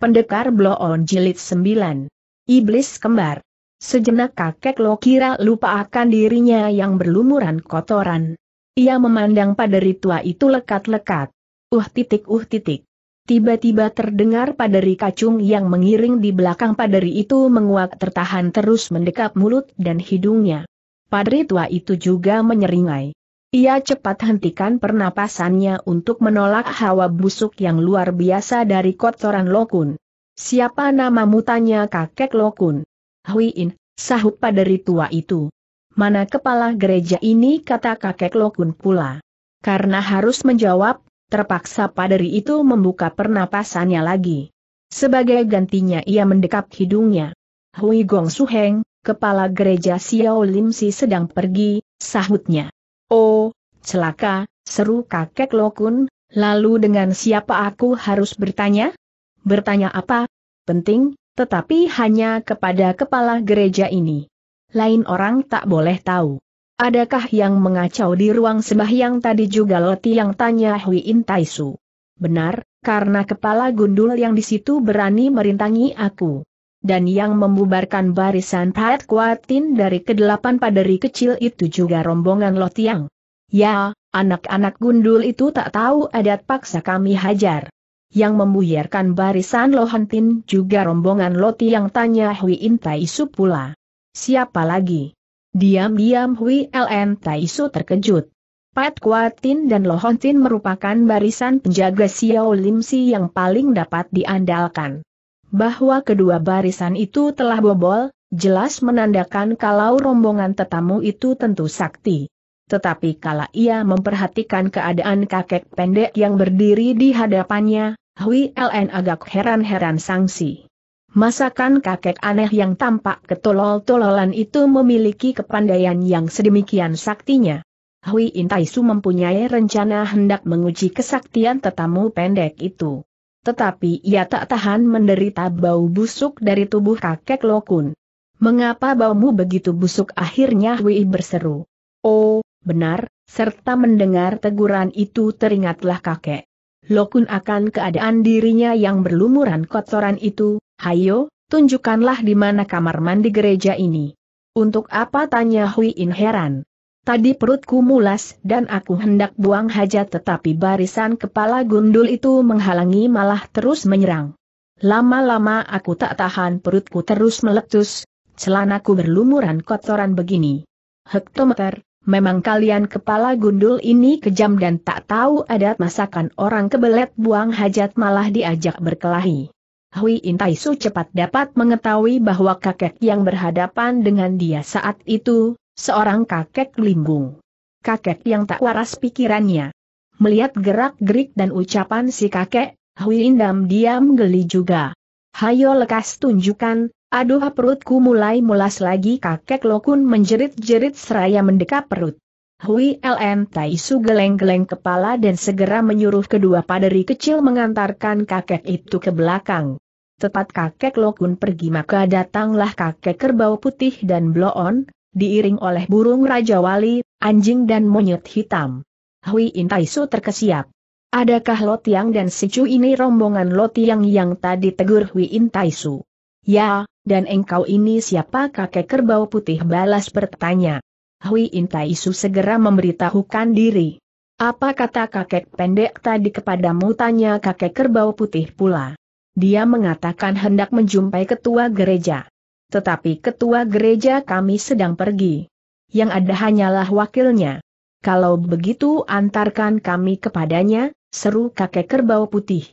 Pendekar Bloon Jilid 9. Iblis Kembar. Sejenak kakek lo kira lupa akan dirinya yang berlumuran kotoran. Ia memandang pada ritua itu lekat-lekat. Uh titik uh titik. Tiba-tiba terdengar paderi kacung yang mengiring di belakang paderi itu menguak tertahan terus mendekap mulut dan hidungnya. Paderi tua itu juga menyeringai. Ia cepat hentikan pernapasannya untuk menolak hawa busuk yang luar biasa dari kotoran Lokun. Siapa namamu tanya kakek Lokun? Huiin, sahut paderi tua itu. Mana kepala gereja ini kata kakek Lokun pula. Karena harus menjawab, terpaksa paderi itu membuka pernapasannya lagi. Sebagai gantinya ia mendekap hidungnya. Hui Gong Suheng, kepala gereja Xiao Lim Si sedang pergi, sahutnya. Oh, celaka, seru kakek Lokun, lalu dengan siapa aku harus bertanya? Bertanya apa? Penting, tetapi hanya kepada kepala gereja ini. Lain orang tak boleh tahu. Adakah yang mengacau di ruang sembahyang tadi juga Loti yang tanya Hui In Taisu? Benar, karena kepala gundul yang di situ berani merintangi aku dan yang membubarkan barisan Pat Kuatin dari kedelapan paderi kecil itu juga rombongan Lotiang. Ya, anak-anak gundul itu tak tahu adat paksa kami hajar. Yang membuyarkan barisan Lohantin juga rombongan Lotiang tanya Hui Intaisu pula. Siapa lagi? Diam-diam Hui LN Taisu terkejut. Pat Kuatin dan Lohontin merupakan barisan penjaga Xiao Si yang paling dapat diandalkan bahwa kedua barisan itu telah bobol, jelas menandakan kalau rombongan tetamu itu tentu sakti. Tetapi kala ia memperhatikan keadaan kakek pendek yang berdiri di hadapannya, Hui Ln agak heran-heran sangsi. Masakan kakek aneh yang tampak ketolol-tololan itu memiliki kepandaian yang sedemikian saktinya. Hui Intaisu mempunyai rencana hendak menguji kesaktian tetamu pendek itu. Tetapi ia tak tahan menderita bau busuk dari tubuh kakek Lokun. Mengapa baumu begitu busuk akhirnya Hui berseru. Oh, benar, serta mendengar teguran itu teringatlah kakek. Lokun akan keadaan dirinya yang berlumuran kotoran itu, hayo, tunjukkanlah di mana kamar mandi gereja ini. Untuk apa tanya Hui In heran. Tadi perutku mulas dan aku hendak buang hajat tetapi barisan kepala gundul itu menghalangi malah terus menyerang. Lama-lama aku tak tahan perutku terus meletus, celanaku berlumuran kotoran begini. Hektometer, memang kalian kepala gundul ini kejam dan tak tahu adat masakan orang kebelet buang hajat malah diajak berkelahi. Hui Intaisu cepat dapat mengetahui bahwa kakek yang berhadapan dengan dia saat itu, Seorang kakek limbung. Kakek yang tak waras pikirannya. Melihat gerak-gerik dan ucapan si kakek, Hui Indam diam geli juga. Hayo lekas tunjukkan, aduh perutku mulai mulas lagi kakek Lokun menjerit-jerit seraya mendekap perut. Hui LN Taisu geleng-geleng kepala dan segera menyuruh kedua paderi kecil mengantarkan kakek itu ke belakang. Tepat kakek Lokun pergi maka datanglah kakek kerbau putih dan bloon, diiring oleh burung Raja Wali, anjing dan monyet hitam. Hui Intaisu terkesiap. Adakah Lotiang dan Sicu ini rombongan Lotiang yang tadi tegur Hui Intaisu? Ya, dan engkau ini siapa kakek kerbau putih balas bertanya. Hui Intaisu segera memberitahukan diri. Apa kata kakek pendek tadi kepadamu tanya kakek kerbau putih pula. Dia mengatakan hendak menjumpai ketua gereja tetapi ketua gereja kami sedang pergi. Yang ada hanyalah wakilnya. Kalau begitu antarkan kami kepadanya, seru kakek kerbau putih.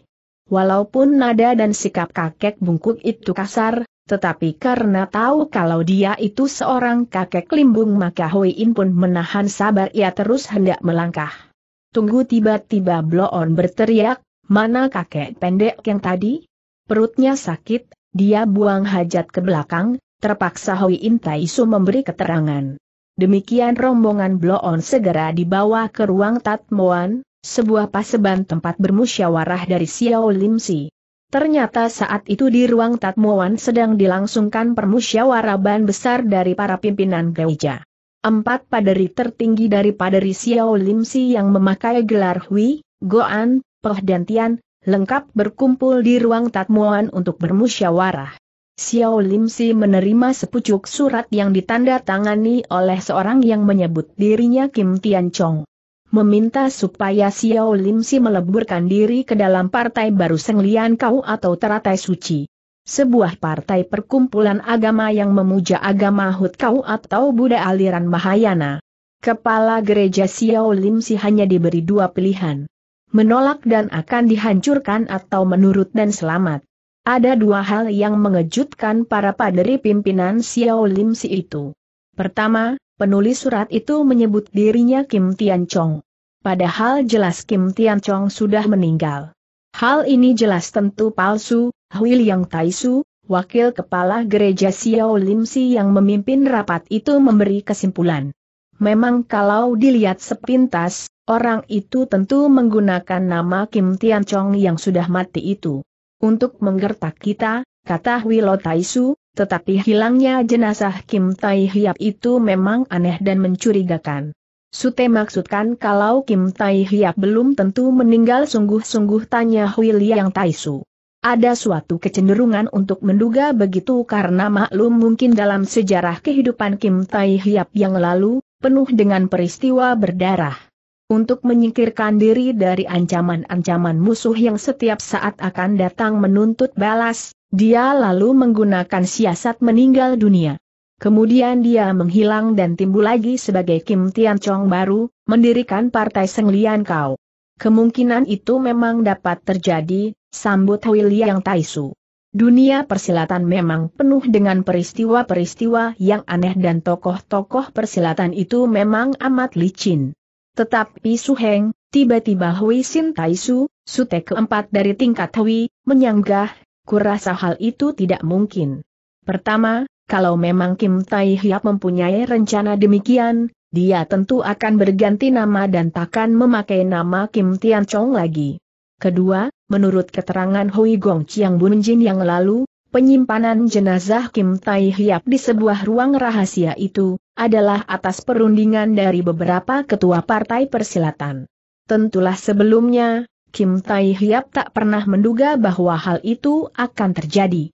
Walaupun nada dan sikap kakek bungkuk itu kasar, tetapi karena tahu kalau dia itu seorang kakek limbung maka Hoi In pun menahan sabar ia terus hendak melangkah. Tunggu tiba-tiba Bloon berteriak, mana kakek pendek yang tadi? Perutnya sakit, dia buang hajat ke belakang, terpaksa Hoi Intaisu memberi keterangan. Demikian rombongan Bloon segera dibawa ke ruang Tatmoan, sebuah paseban tempat bermusyawarah dari Xiao Lim Ternyata saat itu di ruang Tatmoan sedang dilangsungkan permusyawaraban besar dari para pimpinan gereja. Empat paderi tertinggi dari paderi Xiao Lim yang memakai gelar Hui, Goan, Poh dan Tian, lengkap berkumpul di ruang tatmuan untuk bermusyawarah. Xiao Lim Si menerima sepucuk surat yang ditandatangani oleh seorang yang menyebut dirinya Kim Tian Chong. Meminta supaya Xiao Lim Si meleburkan diri ke dalam partai baru Senglian Kau atau Teratai Suci. Sebuah partai perkumpulan agama yang memuja agama Hut Kau atau Buddha aliran Mahayana. Kepala gereja Xiao Lim Si hanya diberi dua pilihan menolak dan akan dihancurkan atau menurut dan selamat. Ada dua hal yang mengejutkan para paderi pimpinan Xiao Lim Si itu. Pertama, penulis surat itu menyebut dirinya Kim Tian Chong. Padahal jelas Kim Tian Chong sudah meninggal. Hal ini jelas tentu palsu, Hui Liang Taisu, wakil kepala gereja Xiao Lim Si yang memimpin rapat itu memberi kesimpulan. Memang kalau dilihat sepintas, orang itu tentu menggunakan nama Kim Tian Chong yang sudah mati itu. Untuk menggertak kita, kata Wilo Taisu, tetapi hilangnya jenazah Kim Tai Hiap itu memang aneh dan mencurigakan. Sute maksudkan kalau Kim Tai Hiap belum tentu meninggal sungguh-sungguh tanya Yang Taisu. Ada suatu kecenderungan untuk menduga begitu karena maklum mungkin dalam sejarah kehidupan Kim Tai Hiap yang lalu, penuh dengan peristiwa berdarah. Untuk menyingkirkan diri dari ancaman-ancaman musuh yang setiap saat akan datang menuntut balas, dia lalu menggunakan siasat meninggal dunia. Kemudian dia menghilang dan timbul lagi sebagai Kim Tian Chong baru, mendirikan Partai Senglian Kau. Kemungkinan itu memang dapat terjadi, sambut William Taisu. Dunia persilatan memang penuh dengan peristiwa-peristiwa yang aneh dan tokoh-tokoh persilatan itu memang amat licin. Tetapi Su Heng, tiba-tiba Hui Sin Su, sute keempat dari tingkat Hui, menyanggah, kurasa hal itu tidak mungkin. Pertama, kalau memang Kim Tai Hyap mempunyai rencana demikian, dia tentu akan berganti nama dan takkan memakai nama Kim Tian Chong lagi. Kedua, menurut keterangan Hui Gong Chiang Bunjin yang lalu, penyimpanan jenazah Kim Tai Hiap di sebuah ruang rahasia itu, adalah atas perundingan dari beberapa ketua partai persilatan. Tentulah sebelumnya, Kim Tai Hiap tak pernah menduga bahwa hal itu akan terjadi.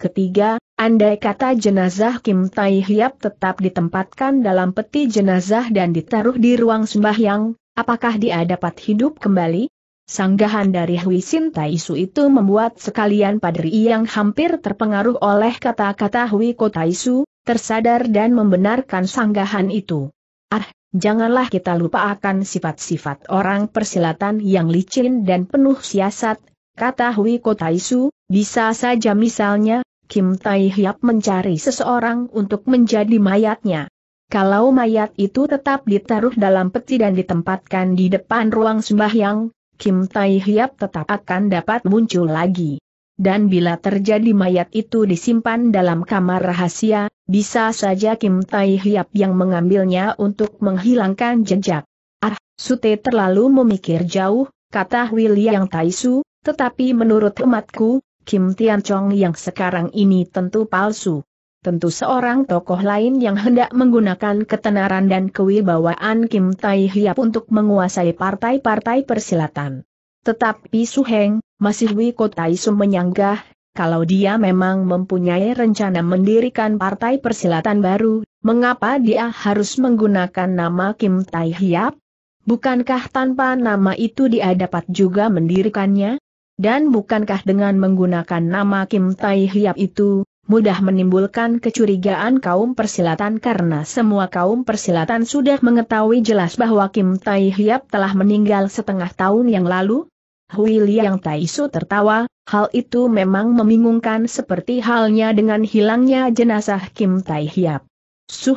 Ketiga, andai kata jenazah Kim Tai Hiap tetap ditempatkan dalam peti jenazah dan ditaruh di ruang sembahyang, apakah dia dapat hidup kembali? Sanggahan dari Hui Sin Taisu itu membuat sekalian padri yang hampir terpengaruh oleh kata-kata Hui Ko Taisu, tersadar dan membenarkan sanggahan itu. Ah, janganlah kita lupa akan sifat-sifat orang persilatan yang licin dan penuh siasat, kata Hui Ko Taisu, bisa saja misalnya, Kim Tai Hyap mencari seseorang untuk menjadi mayatnya. Kalau mayat itu tetap ditaruh dalam peti dan ditempatkan di depan ruang sembahyang, Kim Tai Hiap tetap akan dapat muncul lagi. Dan bila terjadi mayat itu disimpan dalam kamar rahasia, bisa saja Kim Tai Hiap yang mengambilnya untuk menghilangkan jejak. Ah, Sute terlalu memikir jauh, kata William Su. tetapi menurut umatku, Kim Tian Chong yang sekarang ini tentu palsu. Tentu seorang tokoh lain yang hendak menggunakan ketenaran dan kewibawaan Kim Tai Hiap untuk menguasai partai-partai persilatan. Tetapi Su Heng, masih Wiko Tai Su menyanggah, kalau dia memang mempunyai rencana mendirikan partai persilatan baru, mengapa dia harus menggunakan nama Kim Tai Hiap? Bukankah tanpa nama itu dia dapat juga mendirikannya? Dan bukankah dengan menggunakan nama Kim Tai Hiap itu, mudah menimbulkan kecurigaan kaum persilatan karena semua kaum persilatan sudah mengetahui jelas bahwa Kim Tai Hiap telah meninggal setengah tahun yang lalu. Hui Liang Su tertawa, hal itu memang membingungkan seperti halnya dengan hilangnya jenazah Kim Tai Hiap.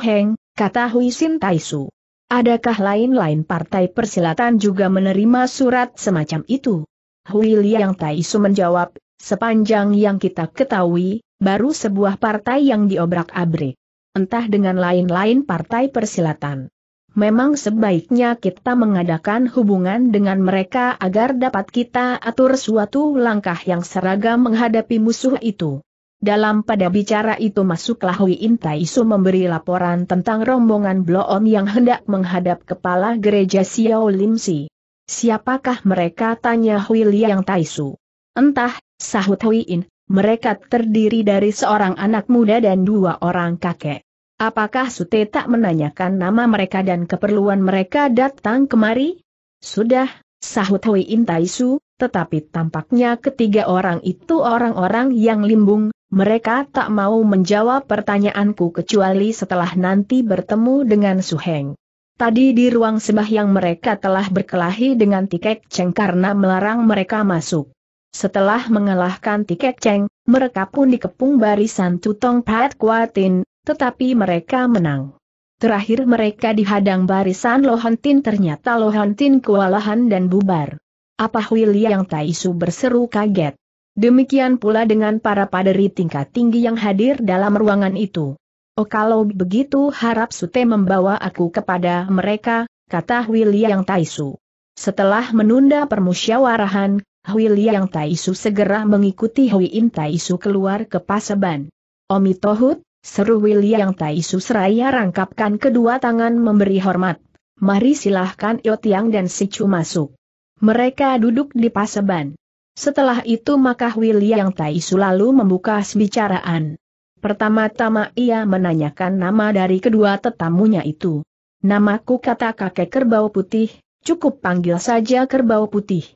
Heng, kata Hui Sin Tai Su, Adakah lain-lain partai persilatan juga menerima surat semacam itu? Hui Liang Su menjawab, sepanjang yang kita ketahui, baru sebuah partai yang diobrak-abrik. Entah dengan lain-lain partai persilatan. Memang sebaiknya kita mengadakan hubungan dengan mereka agar dapat kita atur suatu langkah yang seragam menghadapi musuh itu. Dalam pada bicara itu masuklah Hui Intai Su memberi laporan tentang rombongan Bloom yang hendak menghadap kepala gereja Xiao Si. Siapakah mereka tanya Hui Liang Tai Su. Entah, sahut Hui In, mereka terdiri dari seorang anak muda dan dua orang kakek. Apakah Sute tak menanyakan nama mereka dan keperluan mereka datang kemari? Sudah, sahut Hui Intaisu, tetapi tampaknya ketiga orang itu orang-orang yang limbung, mereka tak mau menjawab pertanyaanku kecuali setelah nanti bertemu dengan Su Heng. Tadi di ruang sembahyang mereka telah berkelahi dengan Tikek Cheng karena melarang mereka masuk. Setelah mengalahkan tiket Cheng, mereka pun dikepung barisan Tutong Pat Kuatin, tetapi mereka menang. Terakhir mereka dihadang barisan Lohontin ternyata Lohontin kewalahan dan bubar. Apa Willy yang Taisu berseru kaget. Demikian pula dengan para paderi tingkat tinggi yang hadir dalam ruangan itu. Oh kalau begitu harap Sute membawa aku kepada mereka, kata William Taisu. Setelah menunda permusyawarahan, Hui Liang Taisu segera mengikuti Hui In Taisu keluar ke paseban. Omi Tohut, seru Hui Liang Taisu seraya rangkapkan kedua tangan memberi hormat. Mari silahkan Yo Tiang dan Si Chu masuk. Mereka duduk di paseban. Setelah itu maka Hui Liang Taisu lalu membuka pembicaraan. Pertama-tama ia menanyakan nama dari kedua tetamunya itu. Namaku kata kakek kerbau putih, cukup panggil saja kerbau putih.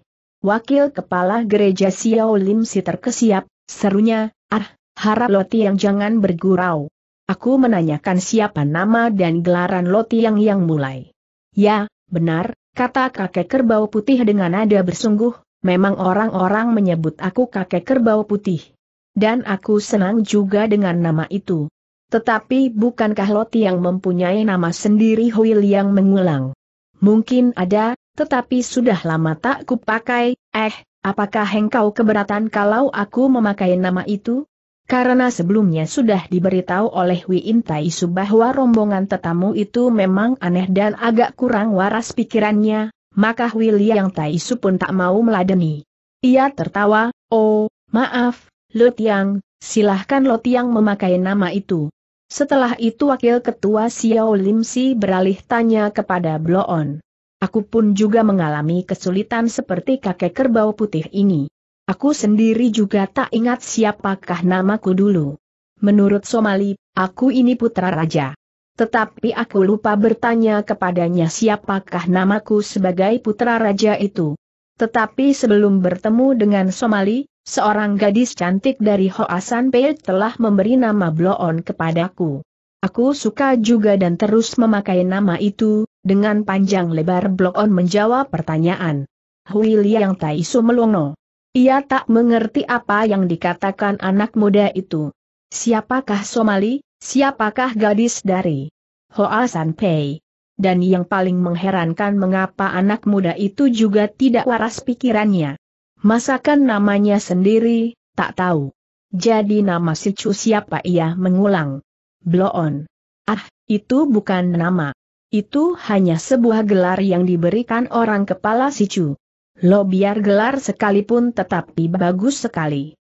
Wakil Kepala Gereja Xiao Lim si terkesiap, serunya, ah, harap Loti yang jangan bergurau. Aku menanyakan siapa nama dan gelaran Loti yang yang mulai. Ya, benar, kata kakek kerbau putih dengan nada bersungguh, memang orang-orang menyebut aku kakek kerbau putih. Dan aku senang juga dengan nama itu. Tetapi bukankah Loti yang mempunyai nama sendiri Huil yang mengulang? Mungkin ada, tetapi sudah lama tak kupakai, eh, apakah engkau keberatan kalau aku memakai nama itu? Karena sebelumnya sudah diberitahu oleh Intai Su bahwa rombongan tetamu itu memang aneh dan agak kurang waras pikirannya, maka William Taisu pun tak mau meladeni. Ia tertawa, oh, maaf, Lo Tiang, silahkan Lo Tiang memakai nama itu. Setelah itu wakil ketua Xiao Lim Si beralih tanya kepada Bloon. Aku pun juga mengalami kesulitan seperti kakek kerbau putih ini. Aku sendiri juga tak ingat siapakah namaku dulu. Menurut Somali, aku ini putra raja. Tetapi aku lupa bertanya kepadanya siapakah namaku sebagai putra raja itu. Tetapi sebelum bertemu dengan Somali, seorang gadis cantik dari Hoasan Pei telah memberi nama Bloon kepadaku. Aku suka juga dan terus memakai nama itu, dengan panjang lebar blok on menjawab pertanyaan. Hui Liang Tai Su melongo. Ia tak mengerti apa yang dikatakan anak muda itu. Siapakah Somali, siapakah gadis dari Hoa San Pei? Dan yang paling mengherankan mengapa anak muda itu juga tidak waras pikirannya. Masakan namanya sendiri, tak tahu. Jadi nama si Chu siapa ia mengulang. Bloon. Ah, itu bukan nama. Itu hanya sebuah gelar yang diberikan orang kepala sicu. Lo biar gelar sekalipun tetapi bagus sekali.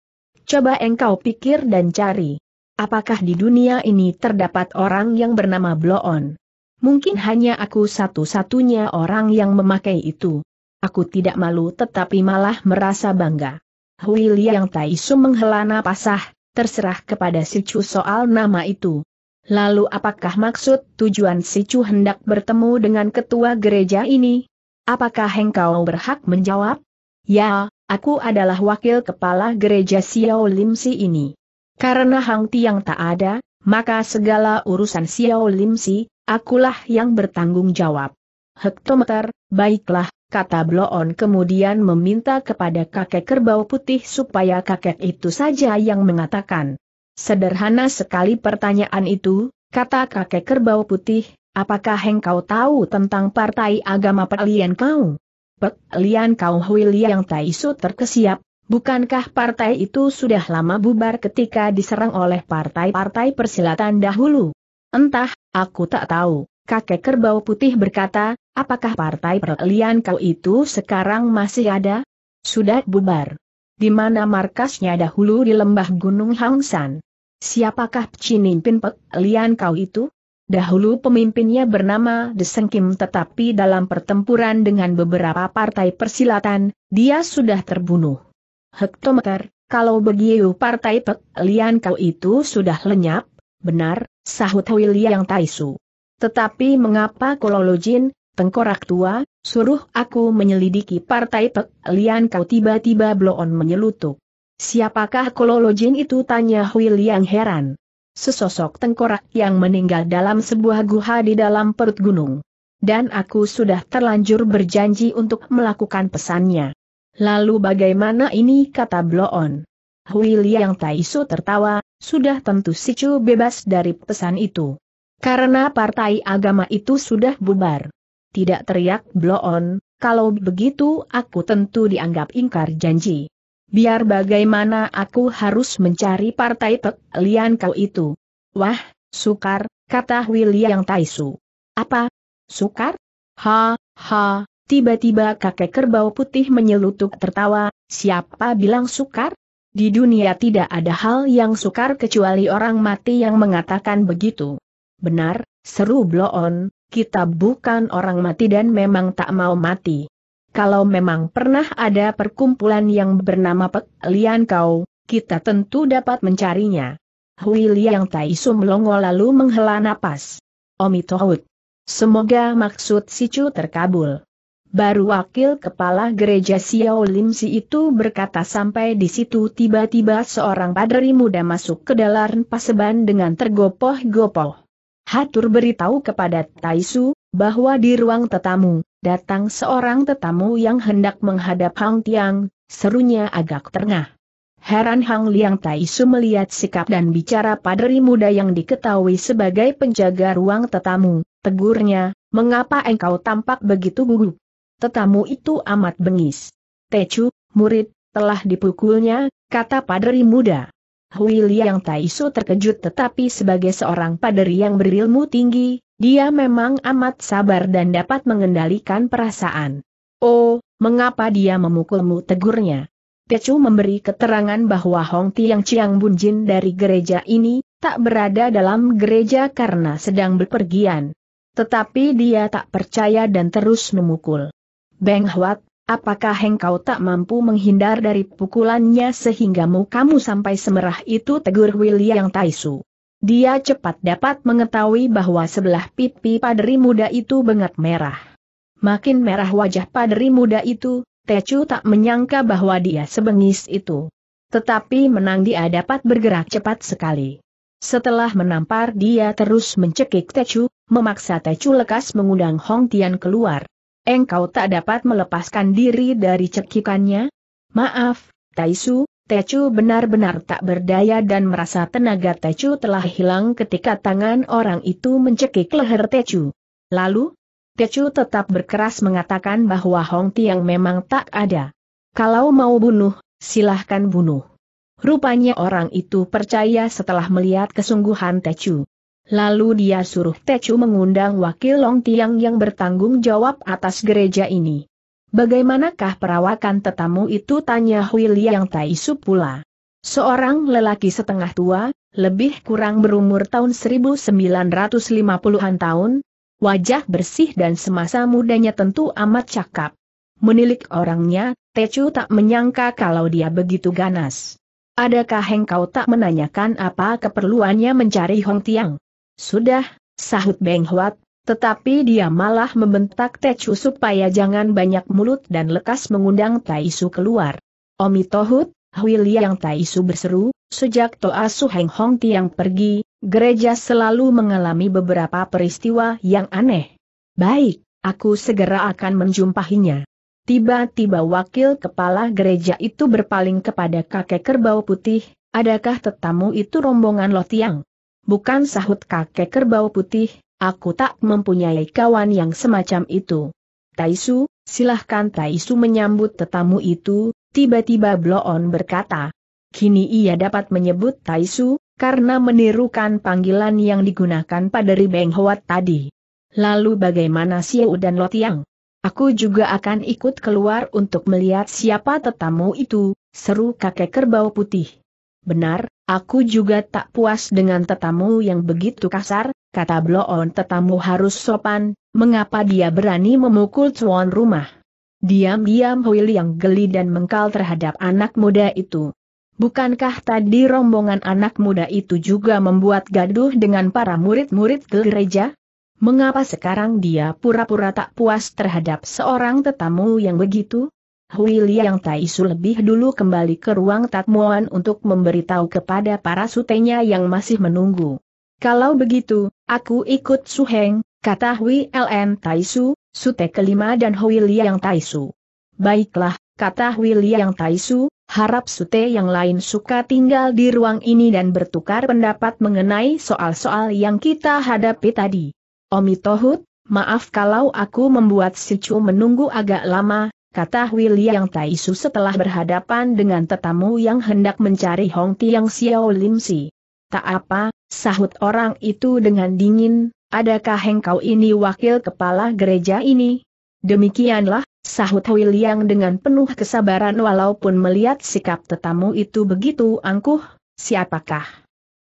Coba engkau pikir dan cari. Apakah di dunia ini terdapat orang yang bernama Bloon? Mungkin hanya aku satu-satunya orang yang memakai itu. Aku tidak malu tetapi malah merasa bangga. Hui Liang Taisu menghela napasah, terserah kepada Sicu soal nama itu. Lalu apakah maksud tujuan si Chu hendak bertemu dengan ketua gereja ini? Apakah engkau berhak menjawab? Ya, aku adalah wakil kepala gereja Xiao Si ini. Karena Hang Tiang tak ada, maka segala urusan Xiao Si, akulah yang bertanggung jawab. Hektometer, baiklah, kata Bloon kemudian meminta kepada kakek kerbau putih supaya kakek itu saja yang mengatakan. Sederhana sekali pertanyaan itu, kata kakek kerbau putih, apakah engkau tahu tentang partai agama pelian Kau? Pelian Kau huil yang Taisu terkesiap, bukankah partai itu sudah lama bubar ketika diserang oleh partai-partai persilatan dahulu? Entah, aku tak tahu, kakek kerbau putih berkata, apakah partai pelian Kau itu sekarang masih ada? Sudah bubar di mana markasnya dahulu di lembah Gunung Hangsan. Siapakah pemimpin Pek Lian kau itu? Dahulu pemimpinnya bernama Deseng Kim tetapi dalam pertempuran dengan beberapa partai persilatan, dia sudah terbunuh. Hektometer, kalau begitu partai Pek Lian kau itu sudah lenyap, benar, sahut Hui Liang Taisu. Tetapi mengapa Kololojin, tengkorak tua, Suruh aku menyelidiki partai Pek Lian kau tiba-tiba bloon menyelutuk. Siapakah kololojin itu tanya Hui Liang heran. Sesosok tengkorak yang meninggal dalam sebuah guha di dalam perut gunung. Dan aku sudah terlanjur berjanji untuk melakukan pesannya. Lalu bagaimana ini kata Bloon? Hui Liang Taisu tertawa, sudah tentu Sicu bebas dari pesan itu. Karena partai agama itu sudah bubar. Tidak teriak Bloon. kalau begitu aku tentu dianggap ingkar janji. Biar bagaimana aku harus mencari partai Pek Lian kau itu. Wah, sukar, kata William Taisu. Apa? Sukar? Ha, ha, tiba-tiba kakek kerbau putih menyelutuk tertawa, siapa bilang sukar? Di dunia tidak ada hal yang sukar kecuali orang mati yang mengatakan begitu. Benar, seru bloon, kita bukan orang mati dan memang tak mau mati. Kalau memang pernah ada perkumpulan yang bernama Pek Lian Kau, kita tentu dapat mencarinya. Hui Liang Tai Sumlongo lalu menghela napas. Omitohut. Semoga maksud si Chu terkabul. Baru wakil kepala gereja Xiao Lim Si itu berkata sampai di situ tiba-tiba seorang padri muda masuk ke dalam paseban dengan tergopoh-gopoh. Hatur beritahu kepada Taisu, bahwa di ruang tetamu, datang seorang tetamu yang hendak menghadap Hang Tiang, serunya agak tengah. Heran Hang Liang Taisu melihat sikap dan bicara padri muda yang diketahui sebagai penjaga ruang tetamu, tegurnya, mengapa engkau tampak begitu gugup? Tetamu itu amat bengis. Tecu, murid, telah dipukulnya, kata padri muda. Hui Liang Taisu terkejut tetapi sebagai seorang paderi yang berilmu tinggi, dia memang amat sabar dan dapat mengendalikan perasaan. Oh, mengapa dia memukulmu tegurnya? Techu memberi keterangan bahwa Hong Tiang Chiang Bunjin dari gereja ini, tak berada dalam gereja karena sedang berpergian. Tetapi dia tak percaya dan terus memukul. Beng Huat, Apakah engkau tak mampu menghindar dari pukulannya sehingga mukamu sampai semerah itu tegur William Taisu. Dia cepat dapat mengetahui bahwa sebelah pipi padri muda itu bengat merah. Makin merah wajah padri muda itu, Tecu tak menyangka bahwa dia sebengis itu. Tetapi menang dia dapat bergerak cepat sekali. Setelah menampar dia terus mencekik Tecu, memaksa Tecu lekas mengundang Hong Tian keluar. Engkau tak dapat melepaskan diri dari cekikannya? Maaf, Taisu, Tecu benar-benar tak berdaya dan merasa tenaga Tecu telah hilang ketika tangan orang itu mencekik leher Tecu. Lalu, Tecu tetap berkeras mengatakan bahwa Hong Tiang memang tak ada. Kalau mau bunuh, silahkan bunuh. Rupanya orang itu percaya setelah melihat kesungguhan Tecu. Lalu dia suruh Tecu mengundang wakil Long Tiang yang bertanggung jawab atas gereja ini. Bagaimanakah perawakan tetamu itu tanya William Taisu pula. Seorang lelaki setengah tua, lebih kurang berumur tahun 1950-an tahun, wajah bersih dan semasa mudanya tentu amat cakap. Menilik orangnya, Tecu tak menyangka kalau dia begitu ganas. Adakah engkau tak menanyakan apa keperluannya mencari Hong Tiang? Sudah, sahut Beng Huat, tetapi dia malah membentak Techu supaya jangan banyak mulut dan lekas mengundang Taisu keluar. Omi Tohut, Hui Liang Taisu berseru, sejak Toa Su Heng Hong Tiang pergi, gereja selalu mengalami beberapa peristiwa yang aneh. Baik, aku segera akan menjumpahinya. Tiba-tiba wakil kepala gereja itu berpaling kepada kakek kerbau putih, adakah tetamu itu rombongan Lo Tiang? bukan sahut kakek kerbau putih, aku tak mempunyai kawan yang semacam itu. Taisu, silahkan Taisu menyambut tetamu itu, tiba-tiba Bloon berkata. Kini ia dapat menyebut Taisu, karena menirukan panggilan yang digunakan pada Ribeng Hoat tadi. Lalu bagaimana Siu dan Lotiang? Aku juga akan ikut keluar untuk melihat siapa tetamu itu, seru kakek kerbau putih. Benar, Aku juga tak puas dengan tetamu yang begitu kasar, kata Bloon tetamu harus sopan, mengapa dia berani memukul tuan rumah. Diam-diam Huil yang geli dan mengkal terhadap anak muda itu. Bukankah tadi rombongan anak muda itu juga membuat gaduh dengan para murid-murid gereja? Mengapa sekarang dia pura-pura tak puas terhadap seorang tetamu yang begitu? Hui Liang Taisu lebih dulu kembali ke ruang tatmuan untuk memberitahu kepada para sutenya yang masih menunggu. Kalau begitu, aku ikut Su Heng, kata Hui LN Taisu, sute kelima dan Hui Liang Taisu. Baiklah, kata Hui Liang Taisu, harap sute yang lain suka tinggal di ruang ini dan bertukar pendapat mengenai soal-soal yang kita hadapi tadi. Omi Tohut, maaf kalau aku membuat Sichu menunggu agak lama, kata William Taisu setelah berhadapan dengan tetamu yang hendak mencari Hong Tiang Xiao Lim Si. Tak apa, sahut orang itu dengan dingin, adakah engkau ini wakil kepala gereja ini? Demikianlah, sahut William dengan penuh kesabaran walaupun melihat sikap tetamu itu begitu angkuh, siapakah?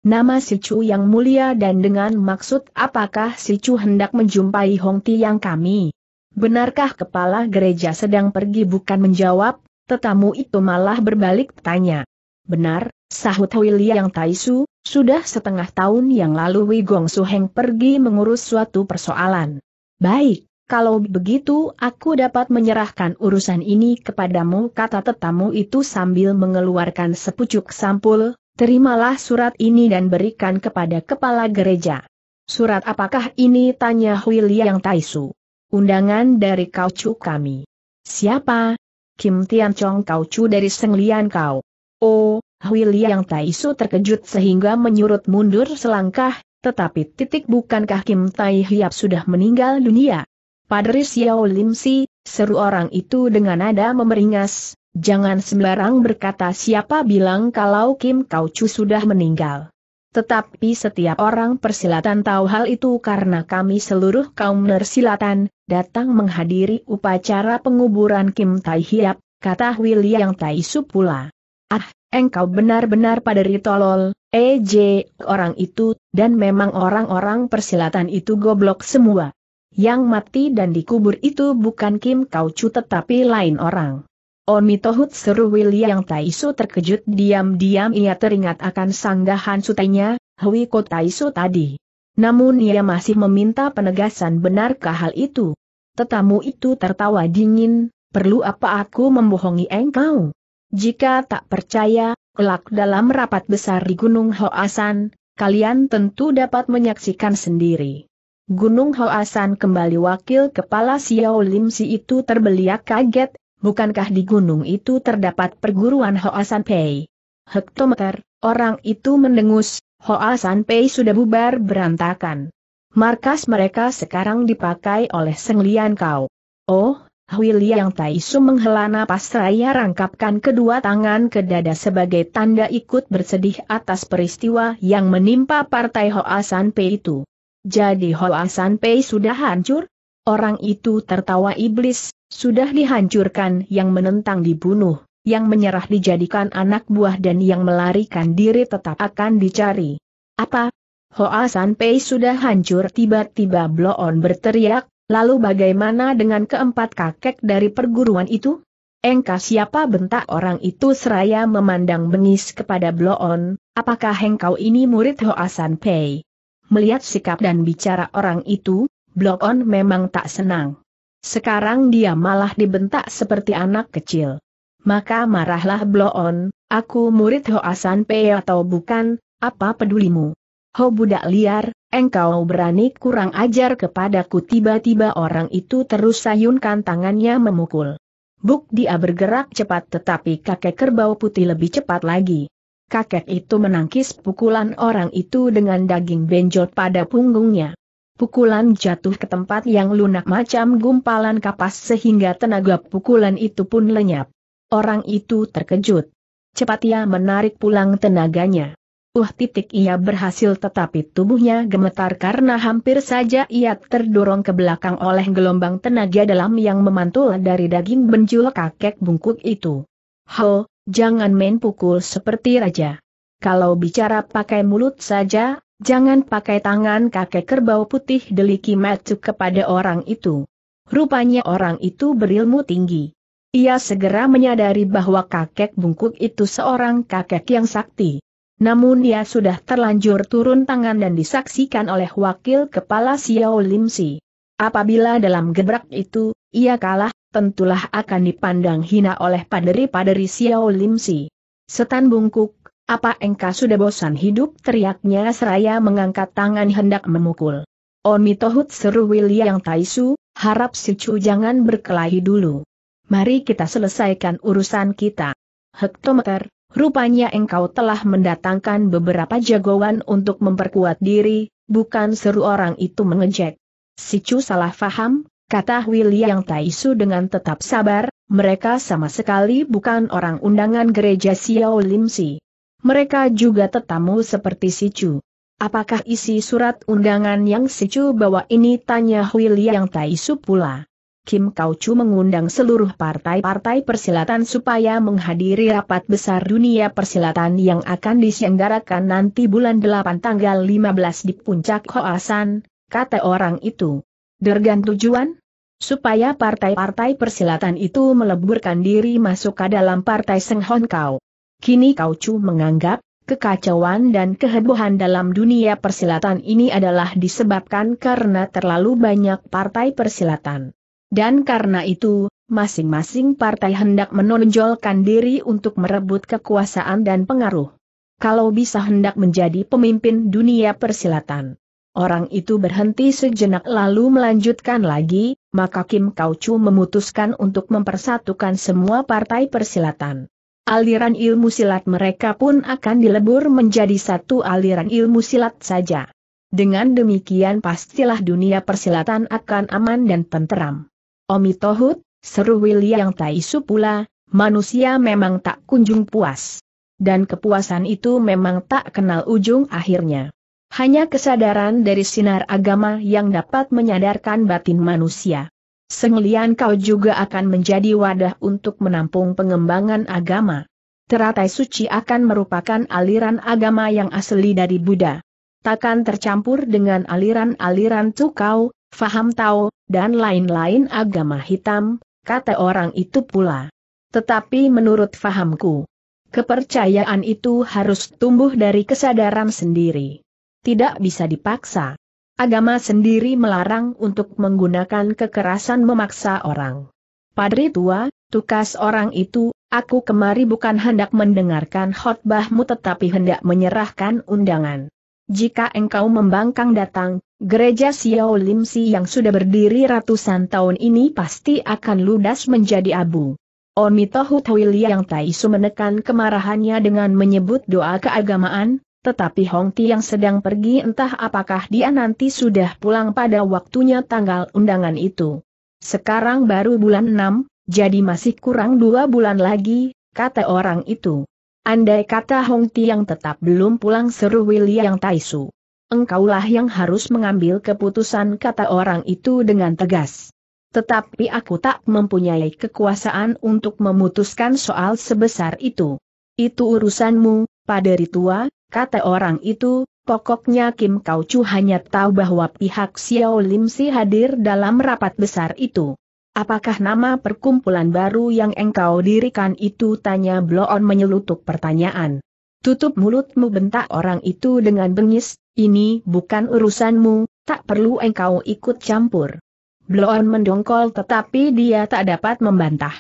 Nama si Chu yang mulia dan dengan maksud apakah si Chu hendak menjumpai Hong Tiang kami? Benarkah kepala gereja sedang pergi bukan menjawab, tetamu itu malah berbalik tanya. Benar, sahut William Taisu, sudah setengah tahun yang lalu Wei Gong Suheng pergi mengurus suatu persoalan. Baik, kalau begitu aku dapat menyerahkan urusan ini kepadamu kata tetamu itu sambil mengeluarkan sepucuk sampul, terimalah surat ini dan berikan kepada kepala gereja. Surat apakah ini tanya William Taisu undangan dari kau Kaucu kami. Siapa? Kim Tian Chong Kaucu dari Senglian Kau. Oh, Hui Liang Taisu terkejut sehingga menyurut mundur selangkah, tetapi titik bukankah Kim Tai Hiap sudah meninggal dunia? Padri Xiao Lim Si, seru orang itu dengan nada memeringas, jangan sembarang berkata siapa bilang kalau Kim kau Chu sudah meninggal. Tetapi setiap orang persilatan tahu hal itu karena kami seluruh kaum persilatan, datang menghadiri upacara penguburan Kim Tai Hiap, kata William Tai Su pula. Ah, engkau benar-benar pada tolol, EJ, orang itu, dan memang orang-orang persilatan itu goblok semua. Yang mati dan dikubur itu bukan Kim Kau Chu tetapi lain orang. Oni Tohut seru William Taisu terkejut diam-diam ia teringat akan sanggahan sutenya, Hui Ko Taisu tadi. Namun ia masih meminta penegasan benarkah hal itu. Tetamu itu tertawa dingin, perlu apa aku membohongi engkau? Jika tak percaya, kelak dalam rapat besar di Gunung Hoasan, kalian tentu dapat menyaksikan sendiri. Gunung Hoasan kembali wakil kepala Xiao Lim Si itu terbeliak kaget, bukankah di gunung itu terdapat perguruan Hoa Pei? Hektometer, orang itu mendengus, Hoa Pei sudah bubar berantakan. Markas mereka sekarang dipakai oleh senglian Kau. Oh, Hui Liang Taisu menghela napas raya rangkapkan kedua tangan ke dada sebagai tanda ikut bersedih atas peristiwa yang menimpa partai Hoa Pei itu. Jadi Hoa Pei sudah hancur? Orang itu tertawa iblis, sudah dihancurkan, yang menentang dibunuh, yang menyerah dijadikan anak buah dan yang melarikan diri tetap akan dicari. Apa? Hoa Sanpei sudah hancur tiba-tiba Bloon berteriak, lalu bagaimana dengan keempat kakek dari perguruan itu? Engka siapa bentak orang itu seraya memandang bengis kepada Bloon, apakah engkau ini murid Hoa Sanpei? Melihat sikap dan bicara orang itu, Bloon memang tak senang. Sekarang dia malah dibentak seperti anak kecil. Maka marahlah Bloon, aku murid Hoasan Pei atau bukan, apa pedulimu? Ho budak liar, engkau berani kurang ajar kepadaku tiba-tiba orang itu terus sayunkan tangannya memukul. Buk dia bergerak cepat tetapi kakek kerbau putih lebih cepat lagi. Kakek itu menangkis pukulan orang itu dengan daging benjol pada punggungnya. Pukulan jatuh ke tempat yang lunak macam gumpalan kapas sehingga tenaga pukulan itu pun lenyap. Orang itu terkejut. Cepat ia menarik pulang tenaganya. Uh titik ia berhasil tetapi tubuhnya gemetar karena hampir saja ia terdorong ke belakang oleh gelombang tenaga dalam yang memantul dari daging benjul kakek bungkuk itu. Ho, jangan main pukul seperti raja. Kalau bicara pakai mulut saja, Jangan pakai tangan kakek kerbau putih deliki Matsu kepada orang itu. Rupanya orang itu berilmu tinggi. Ia segera menyadari bahwa kakek bungkuk itu seorang kakek yang sakti. Namun ia sudah terlanjur turun tangan dan disaksikan oleh wakil kepala Xiao Lim Si. Apabila dalam gebrak itu, ia kalah, tentulah akan dipandang hina oleh paderi-paderi Xiao Lim Si. Setan bungkuk, apa engkau sudah bosan hidup? Teriaknya seraya mengangkat tangan hendak memukul. Oni Tohut seru William Taisu, harap si Chu jangan berkelahi dulu. Mari kita selesaikan urusan kita. Hektometer, rupanya engkau telah mendatangkan beberapa jagoan untuk memperkuat diri, bukan seru orang itu mengejek. Si Chu salah faham, kata William Taisu dengan tetap sabar, mereka sama sekali bukan orang undangan gereja Xiao Lim Si mereka juga tetamu seperti si Chu. Apakah isi surat undangan yang si Chu bawa ini tanya Yang Taisu pula. Kim Kau Chu mengundang seluruh partai-partai persilatan supaya menghadiri rapat besar dunia persilatan yang akan diselenggarakan nanti bulan 8 tanggal 15 di puncak Hoasan, kata orang itu. Dergan tujuan? Supaya partai-partai persilatan itu meleburkan diri masuk ke dalam partai seng Senghon Kau. Kini Kau Chu menganggap, kekacauan dan kehebohan dalam dunia persilatan ini adalah disebabkan karena terlalu banyak partai persilatan. Dan karena itu, masing-masing partai hendak menonjolkan diri untuk merebut kekuasaan dan pengaruh. Kalau bisa hendak menjadi pemimpin dunia persilatan. Orang itu berhenti sejenak lalu melanjutkan lagi, maka Kim Kaucu memutuskan untuk mempersatukan semua partai persilatan aliran ilmu silat mereka pun akan dilebur menjadi satu aliran ilmu silat saja. Dengan demikian pastilah dunia persilatan akan aman dan tenteram. Omi Tohut, seru William Taisu pula, manusia memang tak kunjung puas. Dan kepuasan itu memang tak kenal ujung akhirnya. Hanya kesadaran dari sinar agama yang dapat menyadarkan batin manusia. Senglian kau juga akan menjadi wadah untuk menampung pengembangan agama. Teratai suci akan merupakan aliran agama yang asli dari Buddha. Takkan tercampur dengan aliran-aliran tukau, faham tau, dan lain-lain agama hitam, kata orang itu pula. Tetapi menurut fahamku, kepercayaan itu harus tumbuh dari kesadaran sendiri. Tidak bisa dipaksa. Agama sendiri melarang untuk menggunakan kekerasan memaksa orang. Padri tua, tukas orang itu, aku kemari bukan hendak mendengarkan khotbahmu tetapi hendak menyerahkan undangan. Jika engkau membangkang datang, gereja Xiao Si yang sudah berdiri ratusan tahun ini pasti akan ludas menjadi abu. Omitohu Tawili yang Taisu menekan kemarahannya dengan menyebut doa keagamaan, tetapi Hong Ti yang sedang pergi entah apakah dia nanti sudah pulang pada waktunya tanggal undangan itu. Sekarang baru bulan 6, jadi masih kurang dua bulan lagi, kata orang itu. Andai kata Hong Ti yang tetap belum pulang seru William Taisu. Engkaulah yang harus mengambil keputusan kata orang itu dengan tegas. Tetapi aku tak mempunyai kekuasaan untuk memutuskan soal sebesar itu. Itu urusanmu, Paderi tua, Kata orang itu, pokoknya Kim Kau Chu hanya tahu bahwa pihak Xiao Lim Si hadir dalam rapat besar itu. Apakah nama perkumpulan baru yang engkau dirikan itu? Tanya Bloon menyelutup pertanyaan. Tutup mulutmu bentak orang itu dengan bengis, ini bukan urusanmu, tak perlu engkau ikut campur. Bloon mendongkol tetapi dia tak dapat membantah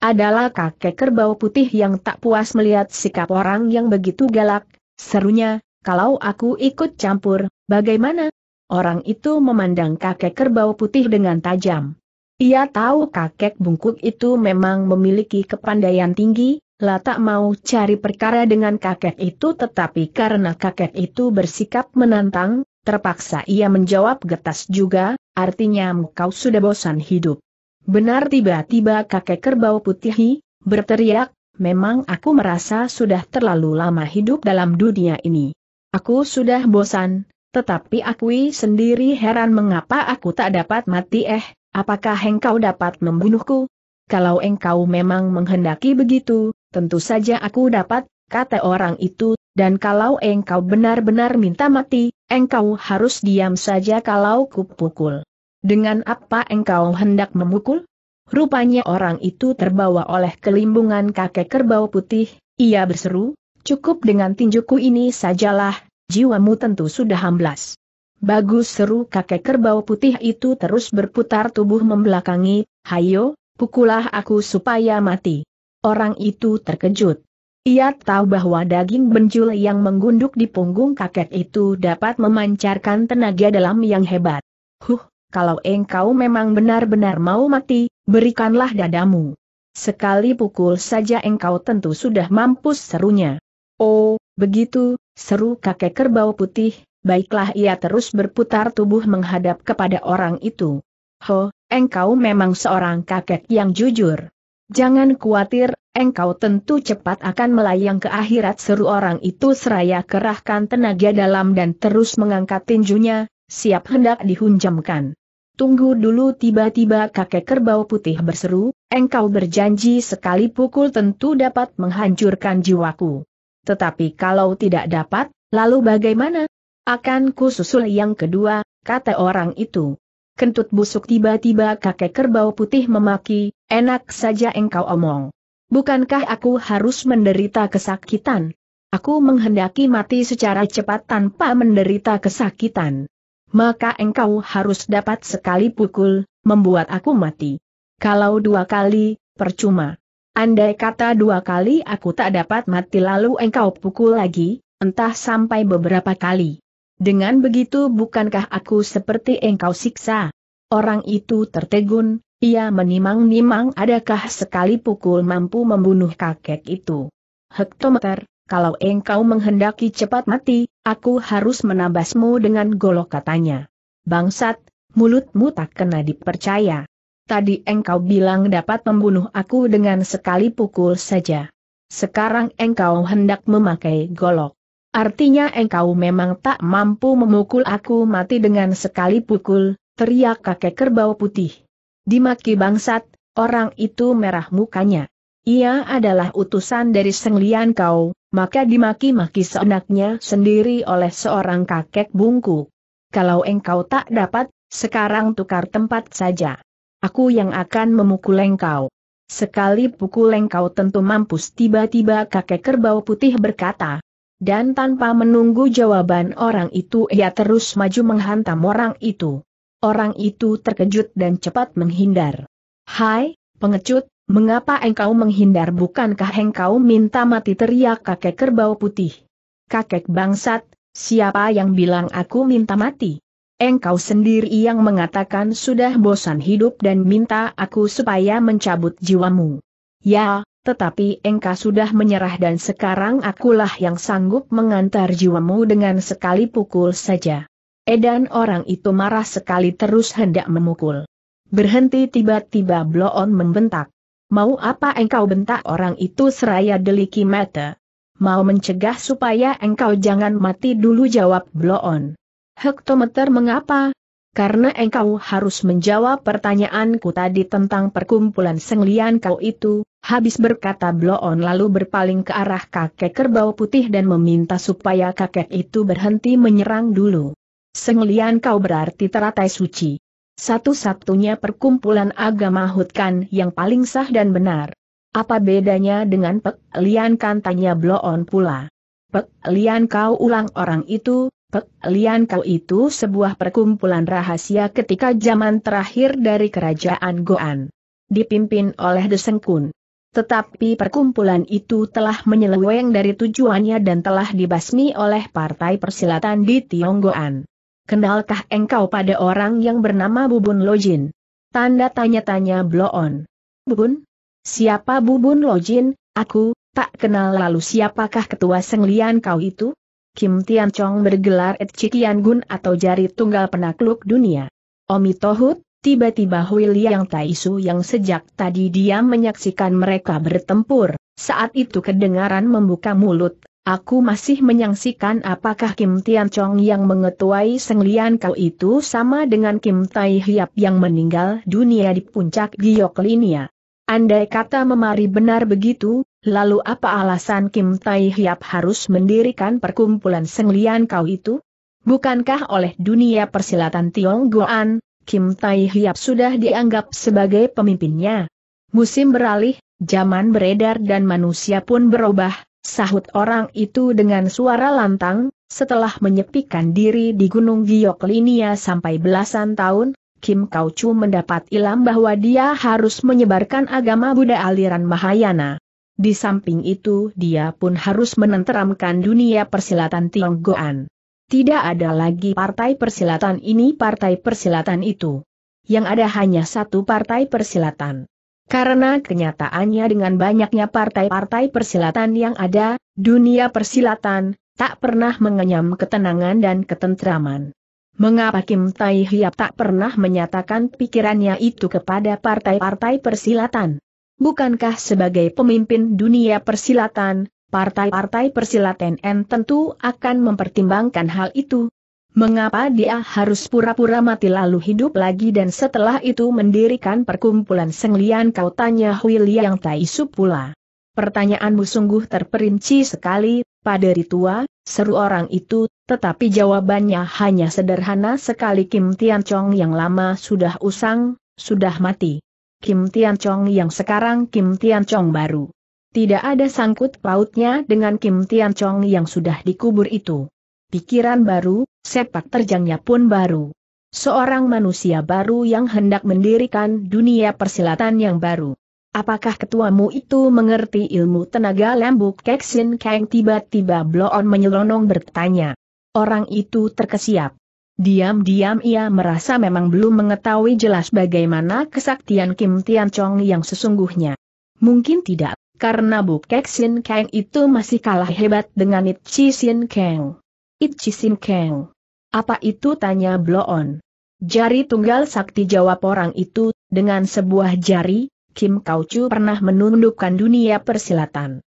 adalah kakek kerbau putih yang tak puas melihat sikap orang yang begitu galak, Serunya, kalau aku ikut campur, bagaimana? Orang itu memandang kakek kerbau putih dengan tajam. Ia tahu kakek bungkuk itu memang memiliki kepandaian tinggi, lah tak mau cari perkara dengan kakek itu tetapi karena kakek itu bersikap menantang, terpaksa ia menjawab getas juga, artinya kau sudah bosan hidup. Benar tiba-tiba kakek kerbau putih, berteriak, memang aku merasa sudah terlalu lama hidup dalam dunia ini. Aku sudah bosan, tetapi akui sendiri heran mengapa aku tak dapat mati eh, apakah engkau dapat membunuhku? Kalau engkau memang menghendaki begitu, tentu saja aku dapat, kata orang itu, dan kalau engkau benar-benar minta mati, engkau harus diam saja kalau kupukul. Dengan apa engkau hendak memukul? Rupanya orang itu terbawa oleh kelimbungan kakek kerbau putih, ia berseru, cukup dengan tinjuku ini sajalah, jiwamu tentu sudah hamblas. Bagus seru kakek kerbau putih itu terus berputar tubuh membelakangi, hayo, pukulah aku supaya mati. Orang itu terkejut. Ia tahu bahwa daging benjul yang menggunduk di punggung kakek itu dapat memancarkan tenaga dalam yang hebat. Huh, kalau engkau memang benar-benar mau mati, berikanlah dadamu. Sekali pukul saja engkau tentu sudah mampus serunya. Oh, begitu, seru kakek kerbau putih, baiklah ia terus berputar tubuh menghadap kepada orang itu. Ho, engkau memang seorang kakek yang jujur. Jangan khawatir, engkau tentu cepat akan melayang ke akhirat seru orang itu seraya kerahkan tenaga dalam dan terus mengangkat tinjunya, siap hendak dihunjamkan. Tunggu dulu tiba-tiba kakek kerbau putih berseru, engkau berjanji sekali pukul tentu dapat menghancurkan jiwaku. Tetapi kalau tidak dapat, lalu bagaimana? Akan kususul yang kedua, kata orang itu. Kentut busuk tiba-tiba kakek kerbau putih memaki, enak saja engkau omong. Bukankah aku harus menderita kesakitan? Aku menghendaki mati secara cepat tanpa menderita kesakitan maka engkau harus dapat sekali pukul, membuat aku mati. Kalau dua kali, percuma. Andai kata dua kali aku tak dapat mati lalu engkau pukul lagi, entah sampai beberapa kali. Dengan begitu bukankah aku seperti engkau siksa? Orang itu tertegun, ia menimang-nimang adakah sekali pukul mampu membunuh kakek itu. Hektometer, kalau engkau menghendaki cepat mati, aku harus menabasmu dengan golok katanya. Bangsat, mulutmu tak kena dipercaya. Tadi engkau bilang dapat membunuh aku dengan sekali pukul saja. Sekarang engkau hendak memakai golok. Artinya engkau memang tak mampu memukul aku mati dengan sekali pukul, teriak kakek kerbau putih. Dimaki bangsat, orang itu merah mukanya. Ia adalah utusan dari senglian Kau, maka dimaki-maki seenaknya sendiri oleh seorang kakek bungku. Kalau engkau tak dapat, sekarang tukar tempat saja. Aku yang akan memukul engkau. Sekali pukul engkau tentu mampus tiba-tiba kakek kerbau putih berkata. Dan tanpa menunggu jawaban orang itu ia terus maju menghantam orang itu. Orang itu terkejut dan cepat menghindar. Hai, pengecut, Mengapa engkau menghindar bukankah engkau minta mati teriak kakek kerbau putih? Kakek bangsat, siapa yang bilang aku minta mati? Engkau sendiri yang mengatakan sudah bosan hidup dan minta aku supaya mencabut jiwamu. Ya, tetapi engkau sudah menyerah dan sekarang akulah yang sanggup mengantar jiwamu dengan sekali pukul saja. Edan orang itu marah sekali terus hendak memukul. Berhenti tiba-tiba Bloon membentak. Mau apa engkau bentak orang itu seraya deliki mata? Mau mencegah supaya engkau jangan mati dulu jawab Bloon. Hektometer mengapa? Karena engkau harus menjawab pertanyaanku tadi tentang perkumpulan senglian kau itu, habis berkata Bloon lalu berpaling ke arah kakek kerbau putih dan meminta supaya kakek itu berhenti menyerang dulu. Senglian kau berarti teratai suci satu-satunya perkumpulan agama Hutkan yang paling sah dan benar. Apa bedanya dengan Pek Lian kan tanya Bloon pula. Pek Lian kau ulang orang itu, Pek Lian kau itu sebuah perkumpulan rahasia ketika zaman terakhir dari kerajaan Goan. Dipimpin oleh Desengkun. Tetapi perkumpulan itu telah menyeleweng dari tujuannya dan telah dibasmi oleh Partai Persilatan di Tionggoan. Kenalkah engkau pada orang yang bernama Bubun Lojin? Tanda tanya-tanya Bloon. Bubun? Siapa Bubun Lojin? Aku, tak kenal lalu siapakah ketua senglian kau itu? Kim Tian Chong bergelar Et Chikian Gun atau jari tunggal penakluk dunia. Omi Tohut, tiba-tiba Hui Liang Taisu yang sejak tadi diam menyaksikan mereka bertempur, saat itu kedengaran membuka mulut, Aku masih menyaksikan apakah Kim Tian Chong yang mengetuai Senglian Kau itu sama dengan Kim Tai Hiap yang meninggal dunia di puncak Gioklinia. Andai kata memari benar begitu, lalu apa alasan Kim Tai Hiap harus mendirikan perkumpulan Senglian Kau itu? Bukankah oleh dunia persilatan Goan, Kim Tai Hiap sudah dianggap sebagai pemimpinnya? Musim beralih, zaman beredar dan manusia pun berubah, Sahut orang itu dengan suara lantang, setelah menyepikan diri di Gunung Giok Linia sampai belasan tahun, Kim Kau Chu mendapat ilham bahwa dia harus menyebarkan agama Buddha aliran Mahayana. Di samping itu dia pun harus menenteramkan dunia persilatan Tionggoan. Tidak ada lagi partai persilatan ini partai persilatan itu. Yang ada hanya satu partai persilatan. Karena kenyataannya dengan banyaknya partai-partai persilatan yang ada, dunia persilatan, tak pernah mengenyam ketenangan dan ketentraman. Mengapa Kim Tai Hiap tak pernah menyatakan pikirannya itu kepada partai-partai persilatan? Bukankah sebagai pemimpin dunia persilatan, partai-partai persilatan N tentu akan mempertimbangkan hal itu? Mengapa dia harus pura-pura mati lalu hidup lagi dan setelah itu mendirikan perkumpulan senglian kau tanya Hui Liang Taisu pula. Pertanyaanmu sungguh terperinci sekali, pada tua, seru orang itu, tetapi jawabannya hanya sederhana sekali Kim Tian Chong yang lama sudah usang, sudah mati. Kim Tian Chong yang sekarang Kim Tian Chong baru. Tidak ada sangkut pautnya dengan Kim Tian Chong yang sudah dikubur itu pikiran baru, sepak terjangnya pun baru. Seorang manusia baru yang hendak mendirikan dunia persilatan yang baru. Apakah ketuamu itu mengerti ilmu tenaga lembuk Keksin Kang tiba-tiba Bloon menyelonong bertanya. Orang itu terkesiap. Diam-diam ia merasa memang belum mengetahui jelas bagaimana kesaktian Kim Tian Chong yang sesungguhnya. Mungkin tidak, karena Bu Sin Kang itu masih kalah hebat dengan Chi Sin Kang. It Itchisim Kang. Apa itu tanya Bloon? Jari tunggal sakti jawab orang itu, dengan sebuah jari, Kim Kaucu pernah menundukkan dunia persilatan.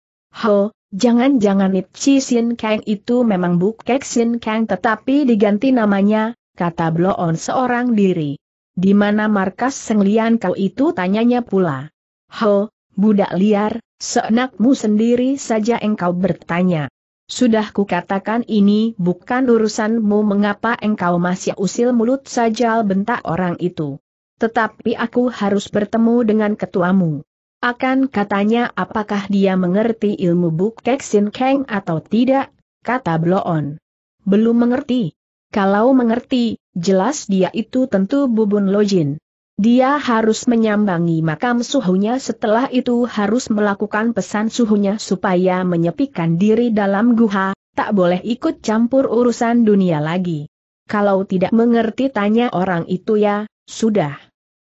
Ho, jangan-jangan It Sin Kang itu memang Bukek Sin Kang tetapi diganti namanya, kata Bloon seorang diri. Di mana markas senglian kau itu tanyanya pula. Ho, budak liar, seenakmu sendiri saja engkau bertanya. Sudah kukatakan ini bukan urusanmu mengapa engkau masih usil mulut saja bentak orang itu. Tetapi aku harus bertemu dengan ketuamu. Akan katanya apakah dia mengerti ilmu Buk Keksin Kang atau tidak, kata Bloon. Belum mengerti. Kalau mengerti, jelas dia itu tentu bubun lojin. Dia harus menyambangi makam suhunya setelah itu harus melakukan pesan suhunya supaya menyepikan diri dalam guha, tak boleh ikut campur urusan dunia lagi. Kalau tidak mengerti tanya orang itu ya, sudah.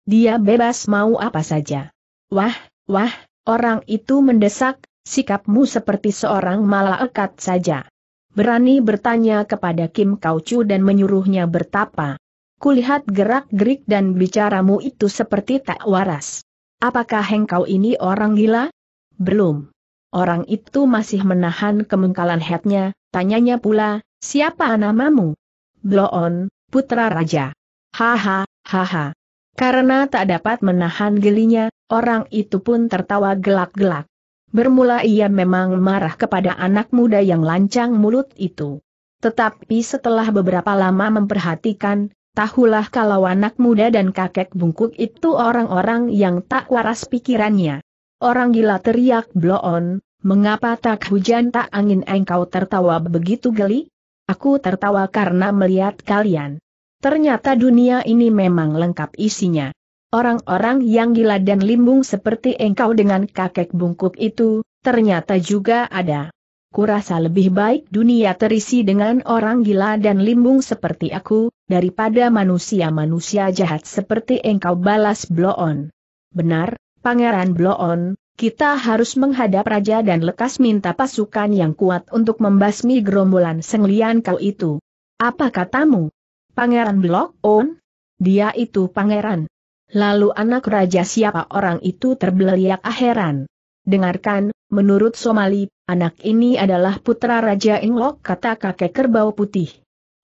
Dia bebas mau apa saja. Wah, wah, orang itu mendesak, sikapmu seperti seorang malaikat saja. Berani bertanya kepada Kim Kaucu dan menyuruhnya bertapa. Kulihat gerak-gerik dan bicaramu itu seperti tak waras. Apakah engkau ini orang gila? Belum. Orang itu masih menahan kemengkalan headnya, tanyanya pula, siapa namamu? Bloon, putra raja. Haha, haha. Karena tak dapat menahan gelinya, orang itu pun tertawa gelak-gelak. Bermula ia memang marah kepada anak muda yang lancang mulut itu. Tetapi setelah beberapa lama memperhatikan, Tahulah kalau anak muda dan kakek bungkuk itu orang-orang yang tak waras pikirannya. Orang gila teriak bloon, mengapa tak hujan tak angin engkau tertawa begitu geli? Aku tertawa karena melihat kalian. Ternyata dunia ini memang lengkap isinya. Orang-orang yang gila dan limbung seperti engkau dengan kakek bungkuk itu, ternyata juga ada kurasa lebih baik dunia terisi dengan orang gila dan limbung seperti aku, daripada manusia-manusia jahat seperti engkau balas Bloon. Benar, Pangeran Bloon, kita harus menghadap raja dan lekas minta pasukan yang kuat untuk membasmi gerombolan senglian kau itu. Apa katamu? Pangeran Bloon? Dia itu pangeran. Lalu anak raja siapa orang itu terbeliak Aheran. Dengarkan, menurut Somali, Anak ini adalah putra Raja Inglok kata kakek kerbau putih.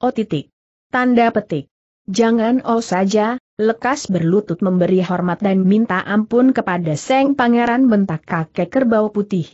O oh, titik. Tanda petik. Jangan O oh, saja, lekas berlutut memberi hormat dan minta ampun kepada Seng Pangeran bentak kakek kerbau putih.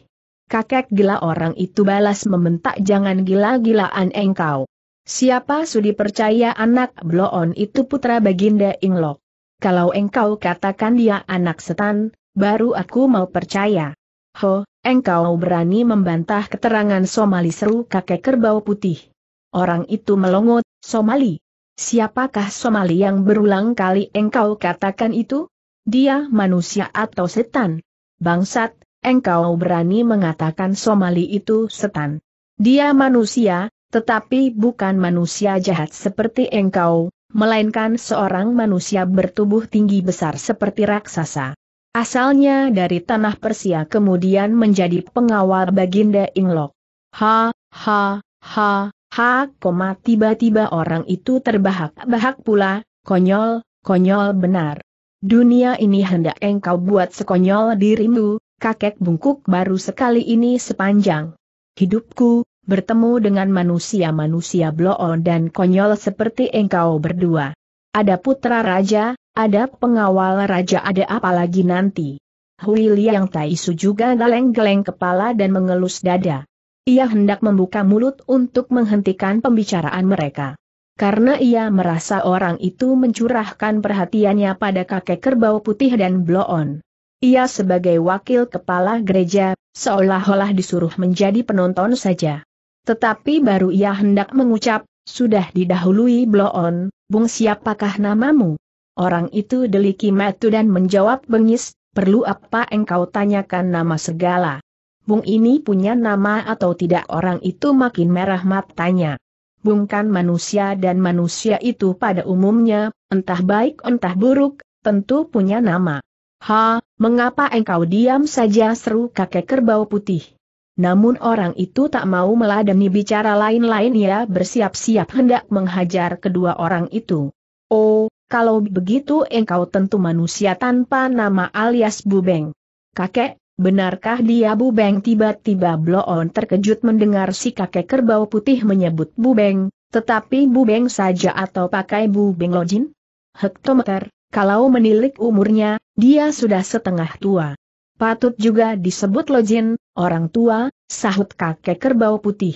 Kakek gila orang itu balas membentak jangan gila-gilaan engkau. Siapa sudi percaya anak Bloon itu putra Baginda Inglok? Kalau engkau katakan dia anak setan, baru aku mau percaya. Ho, Engkau berani membantah keterangan Somali seru kakek kerbau putih. Orang itu melongot, Somali. Siapakah Somali yang berulang kali engkau katakan itu? Dia manusia atau setan? Bangsat, engkau berani mengatakan Somali itu setan. Dia manusia, tetapi bukan manusia jahat seperti engkau, melainkan seorang manusia bertubuh tinggi besar seperti raksasa. Asalnya dari tanah Persia kemudian menjadi pengawal Baginda Inglok. Ha, ha, ha, ha, koma tiba-tiba orang itu terbahak-bahak pula, konyol, konyol benar. Dunia ini hendak engkau buat sekonyol dirimu, kakek bungkuk baru sekali ini sepanjang hidupku, bertemu dengan manusia-manusia bloon dan konyol seperti engkau berdua. Ada putra raja, ada pengawal raja ada apa lagi nanti? Hui Liang Tai Su juga geleng-geleng kepala dan mengelus dada. Ia hendak membuka mulut untuk menghentikan pembicaraan mereka. Karena ia merasa orang itu mencurahkan perhatiannya pada kakek kerbau putih dan bloon. Ia sebagai wakil kepala gereja, seolah-olah disuruh menjadi penonton saja. Tetapi baru ia hendak mengucap, sudah didahului bloon, bung siapakah namamu? Orang itu deliki metu dan menjawab bengis, perlu apa engkau tanyakan nama segala? Bung ini punya nama atau tidak orang itu makin merah matanya. Bung kan manusia dan manusia itu pada umumnya, entah baik entah buruk, tentu punya nama. Ha, mengapa engkau diam saja seru kakek kerbau putih? Namun orang itu tak mau meladeni bicara lain-lain ya bersiap-siap hendak menghajar kedua orang itu. Oh, kalau begitu engkau tentu manusia tanpa nama alias Bubeng. Kakek, benarkah dia Bubeng? Tiba-tiba Bloon terkejut mendengar si kakek kerbau putih menyebut Bubeng, tetapi Bubeng saja atau pakai Bubeng Lojin? Hektometer, kalau menilik umurnya, dia sudah setengah tua. Patut juga disebut Lojin, orang tua, sahut kakek kerbau putih.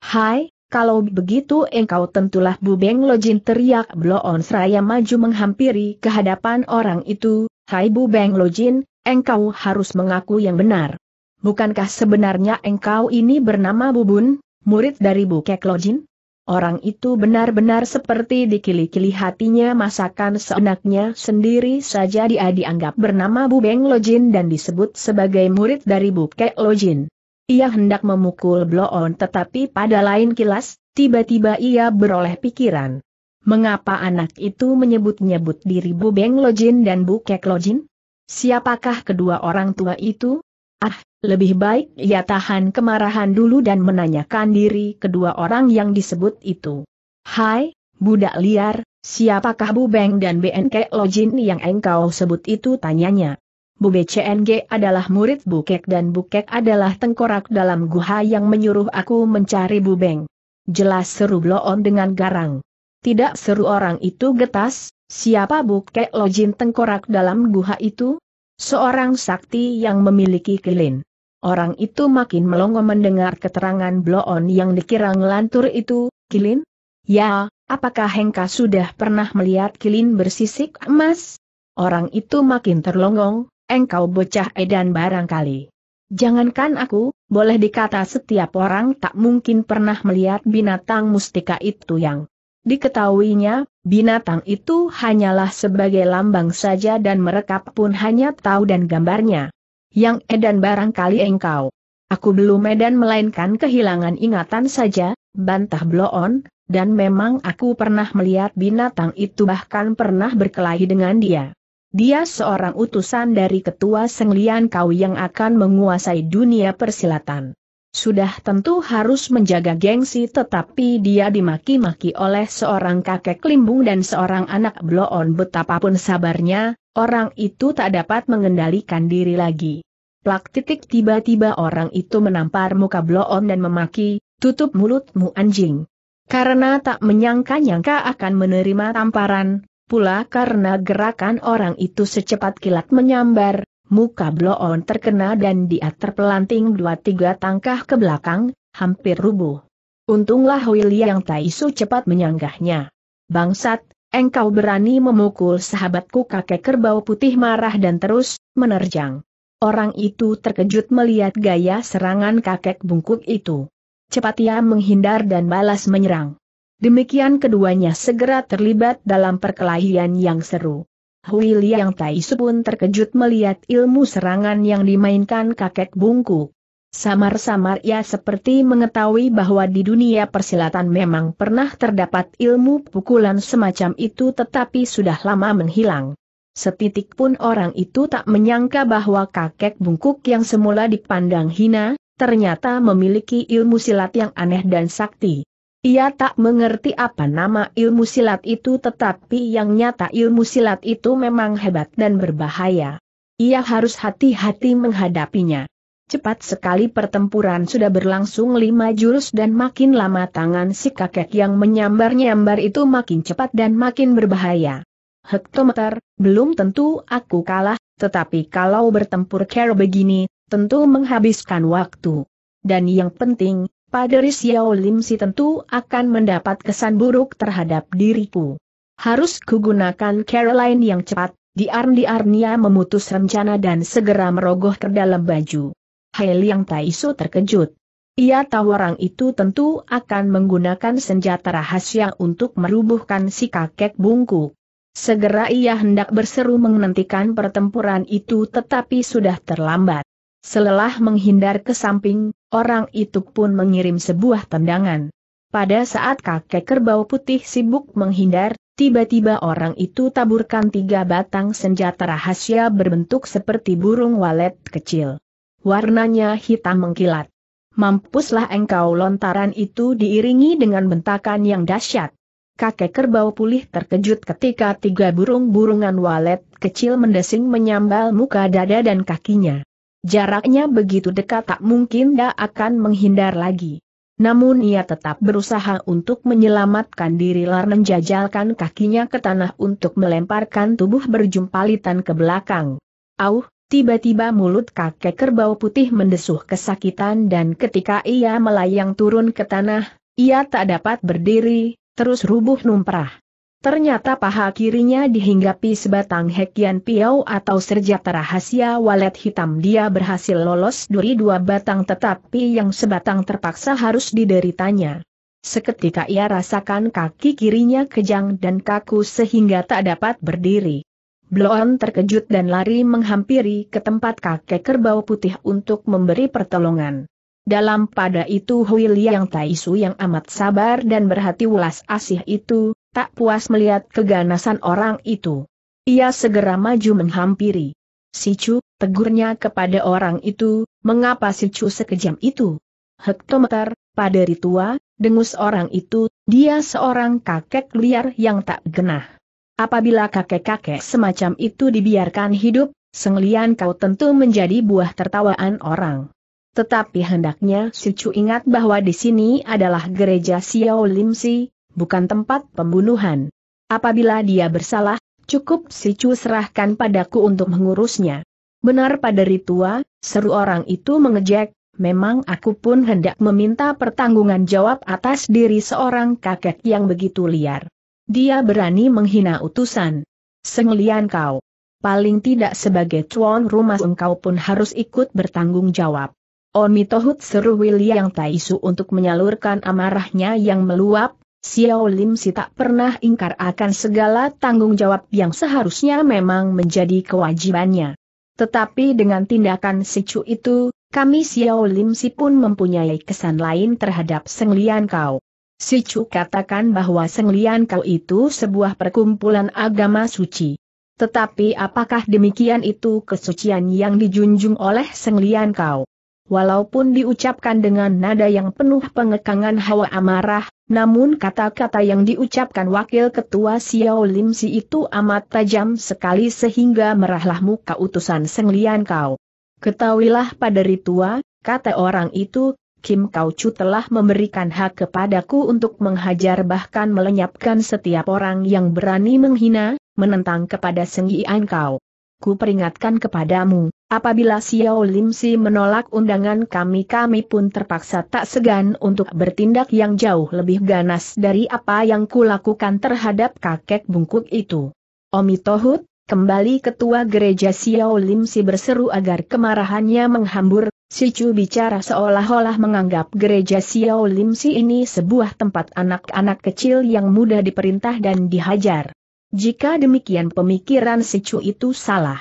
Hai, kalau begitu engkau tentulah Bu Beng Lojin teriak Bloon seraya maju menghampiri kehadapan orang itu, Hai Bu Beng Lojin, engkau harus mengaku yang benar. Bukankah sebenarnya engkau ini bernama Bubun, murid dari Bu Bukek Lojin? Orang itu benar-benar seperti dikili-kili hatinya masakan seenaknya sendiri saja dia dianggap bernama Bu Beng Lojin dan disebut sebagai murid dari Bu Bukek Lojin. Ia hendak memukul bloon tetapi pada lain kilas, tiba-tiba ia beroleh pikiran. Mengapa anak itu menyebut-nyebut diri Bu Beng Lojin dan Bu Kek Lojin? Siapakah kedua orang tua itu? Ah, lebih baik ia tahan kemarahan dulu dan menanyakan diri kedua orang yang disebut itu. Hai, budak liar, siapakah Bu Beng dan BNK Lojin yang engkau sebut itu tanyanya? Bu BCNG adalah murid Bukek dan Bukek adalah tengkorak dalam guha yang menyuruh aku mencari Bubeng. Jelas seru Bloon dengan garang. Tidak seru orang itu getas, siapa Bukek Lojin tengkorak dalam guha itu? Seorang sakti yang memiliki kilin. Orang itu makin melongo mendengar keterangan Bloon yang dikira ngelantur itu, Kilin? Ya, apakah Hengka sudah pernah melihat Kilin bersisik emas? Orang itu makin terlonggong engkau bocah edan barangkali. Jangankan aku, boleh dikata setiap orang tak mungkin pernah melihat binatang mustika itu yang diketahuinya, binatang itu hanyalah sebagai lambang saja dan mereka pun hanya tahu dan gambarnya. Yang edan barangkali engkau. Aku belum edan melainkan kehilangan ingatan saja, bantah Bloon, dan memang aku pernah melihat binatang itu bahkan pernah berkelahi dengan dia. Dia seorang utusan dari ketua Senglian Kau yang akan menguasai dunia persilatan. Sudah tentu harus menjaga gengsi tetapi dia dimaki-maki oleh seorang kakek limbung dan seorang anak bloon betapapun sabarnya, orang itu tak dapat mengendalikan diri lagi. Plak titik tiba-tiba orang itu menampar muka bloon dan memaki, tutup mulutmu anjing. Karena tak menyangka-nyangka akan menerima tamparan, pula karena gerakan orang itu secepat kilat menyambar, muka bloon terkena dan dia terpelanting dua tiga tangkah ke belakang, hampir rubuh. Untunglah William Taisu cepat menyanggahnya. Bangsat, engkau berani memukul sahabatku kakek kerbau putih marah dan terus, menerjang. Orang itu terkejut melihat gaya serangan kakek bungkuk itu. Cepat ia menghindar dan balas menyerang. Demikian keduanya segera terlibat dalam perkelahian yang seru. Hui Liang Taisu pun terkejut melihat ilmu serangan yang dimainkan kakek bungku. Samar-samar ia seperti mengetahui bahwa di dunia persilatan memang pernah terdapat ilmu pukulan semacam itu tetapi sudah lama menghilang. Setitik pun orang itu tak menyangka bahwa kakek bungkuk yang semula dipandang hina, ternyata memiliki ilmu silat yang aneh dan sakti. Ia tak mengerti apa nama ilmu silat itu tetapi yang nyata ilmu silat itu memang hebat dan berbahaya. Ia harus hati-hati menghadapinya. Cepat sekali pertempuran sudah berlangsung lima jurus dan makin lama tangan si kakek yang menyambar-nyambar itu makin cepat dan makin berbahaya. Hektometer, belum tentu aku kalah, tetapi kalau bertempur kera begini, tentu menghabiskan waktu. Dan yang penting, Paderi Xiao Lim si tentu akan mendapat kesan buruk terhadap diriku. Harus kugunakan Caroline yang cepat, di Arni arnia memutus rencana dan segera merogoh ke dalam baju. Hai Liang Taiso terkejut. Ia tahu orang itu tentu akan menggunakan senjata rahasia untuk merubuhkan si kakek bungku. Segera ia hendak berseru menghentikan pertempuran itu tetapi sudah terlambat. Selelah menghindar ke samping, orang itu pun mengirim sebuah tendangan. Pada saat kakek kerbau putih sibuk menghindar, tiba-tiba orang itu taburkan tiga batang senjata rahasia berbentuk seperti burung walet kecil. Warnanya hitam mengkilat. Mampuslah engkau lontaran itu diiringi dengan bentakan yang dahsyat. Kakek kerbau pulih terkejut ketika tiga burung-burungan walet kecil mendesing menyambal muka dada dan kakinya. Jaraknya begitu dekat tak mungkin dia akan menghindar lagi. Namun ia tetap berusaha untuk menyelamatkan diri Larnen menjajalkan kakinya ke tanah untuk melemparkan tubuh berjumpalitan ke belakang. Auh, tiba-tiba mulut kakek kerbau putih mendesuh kesakitan dan ketika ia melayang turun ke tanah, ia tak dapat berdiri, terus rubuh numprah. Ternyata paha kirinya dihinggapi sebatang hekian piau atau serjata rahasia walet hitam dia berhasil lolos dari dua batang tetapi yang sebatang terpaksa harus dideritanya. Seketika ia rasakan kaki kirinya kejang dan kaku sehingga tak dapat berdiri. Bloon terkejut dan lari menghampiri ke tempat kakek kerbau putih untuk memberi pertolongan. Dalam pada itu Hui Liang Taisu yang amat sabar dan berhati welas asih itu, tak puas melihat keganasan orang itu. Ia segera maju menghampiri. Sicu, tegurnya kepada orang itu, mengapa si Chu sekejam itu? Hektometer, pada ritua, dengus orang itu, dia seorang kakek liar yang tak genah. Apabila kakek-kakek semacam itu dibiarkan hidup, Senglian kau tentu menjadi buah tertawaan orang. Tetapi hendaknya Sicu ingat bahwa di sini adalah gereja Xiao Limsi, bukan tempat pembunuhan. Apabila dia bersalah, cukup si Chu serahkan padaku untuk mengurusnya. Benar pada ritua, seru orang itu mengejek, memang aku pun hendak meminta pertanggungan jawab atas diri seorang kakek yang begitu liar. Dia berani menghina utusan. Senglian kau. Paling tidak sebagai tuan rumah engkau pun harus ikut bertanggung jawab. Omitohut Tohut seru William Taisu untuk menyalurkan amarahnya yang meluap, Xiao Lim Si tak pernah ingkar akan segala tanggung jawab yang seharusnya memang menjadi kewajibannya. Tetapi dengan tindakan si Chu itu, kami Xiao Lim Si pun mempunyai kesan lain terhadap Seng Lian Kau. Chu katakan bahwa Seng Lian Kau itu sebuah perkumpulan agama suci. Tetapi apakah demikian itu kesucian yang dijunjung oleh Seng Lian Kau? Walaupun diucapkan dengan nada yang penuh pengekangan hawa amarah, namun kata-kata yang diucapkan wakil ketua Xiao Lim Si itu amat tajam sekali sehingga merahlah muka utusan Senglian Kau. Ketahuilah pada tua, kata orang itu, Kim Kau Chu telah memberikan hak kepadaku untuk menghajar bahkan melenyapkan setiap orang yang berani menghina, menentang kepada Seng Kau ku peringatkan kepadamu, apabila Xiao Lim Si menolak undangan kami kami pun terpaksa tak segan untuk bertindak yang jauh lebih ganas dari apa yang kulakukan terhadap kakek bungkuk itu. Omi Tohut, kembali ketua gereja Xiao Lim Si berseru agar kemarahannya menghambur, Si Chu bicara seolah-olah menganggap gereja Xiao Lim Si ini sebuah tempat anak-anak kecil yang mudah diperintah dan dihajar. Jika demikian pemikiran si Chu itu salah.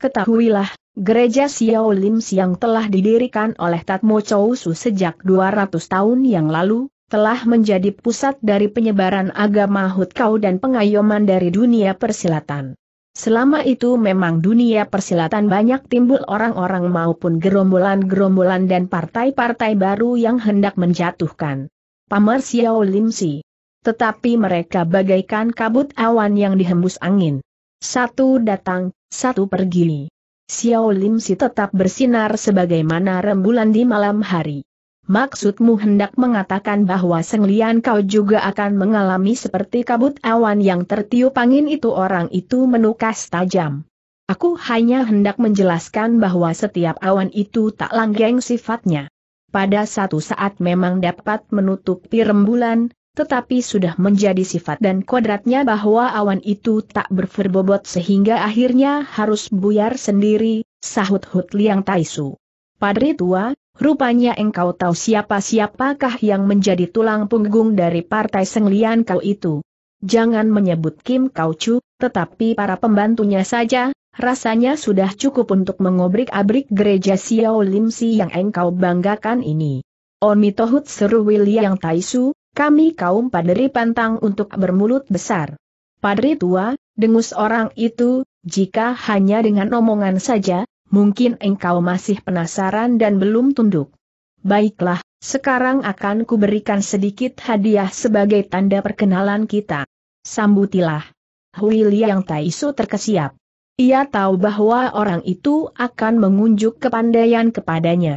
Ketahuilah, gereja Xiao Lim Siang telah didirikan oleh Tatmo Chou Su sejak 200 tahun yang lalu, telah menjadi pusat dari penyebaran agama Hutkau dan pengayoman dari dunia persilatan. Selama itu memang dunia persilatan banyak timbul orang-orang maupun gerombolan-gerombolan dan partai-partai baru yang hendak menjatuhkan. Pamer Xiao Lim Si tetapi mereka bagaikan kabut awan yang dihembus angin. Satu datang, satu pergi. Xiao Lim Si tetap bersinar sebagaimana rembulan di malam hari. Maksudmu hendak mengatakan bahwa Seng Lian kau juga akan mengalami seperti kabut awan yang tertiup angin itu orang itu menukas tajam. Aku hanya hendak menjelaskan bahwa setiap awan itu tak langgeng sifatnya. Pada satu saat memang dapat menutupi rembulan, tetapi sudah menjadi sifat dan kodratnya bahwa awan itu tak berferbobot sehingga akhirnya harus buyar sendiri, sahut Hut Liang Taisu. Padri tua, rupanya engkau tahu siapa-siapakah yang menjadi tulang punggung dari partai Senglian kau itu. Jangan menyebut Kim Kau Chu, tetapi para pembantunya saja, rasanya sudah cukup untuk mengobrik-abrik gereja Xiao Lim Si yang engkau banggakan ini. Omitohut seru William Taisu, kami kaum paderi pantang untuk bermulut besar. Padri tua, dengus orang itu, jika hanya dengan omongan saja, mungkin engkau masih penasaran dan belum tunduk. Baiklah, sekarang akan kuberikan sedikit hadiah sebagai tanda perkenalan kita. Sambutilah. Hui Liang Taisu terkesiap. Ia tahu bahwa orang itu akan mengunjuk kepandaian kepadanya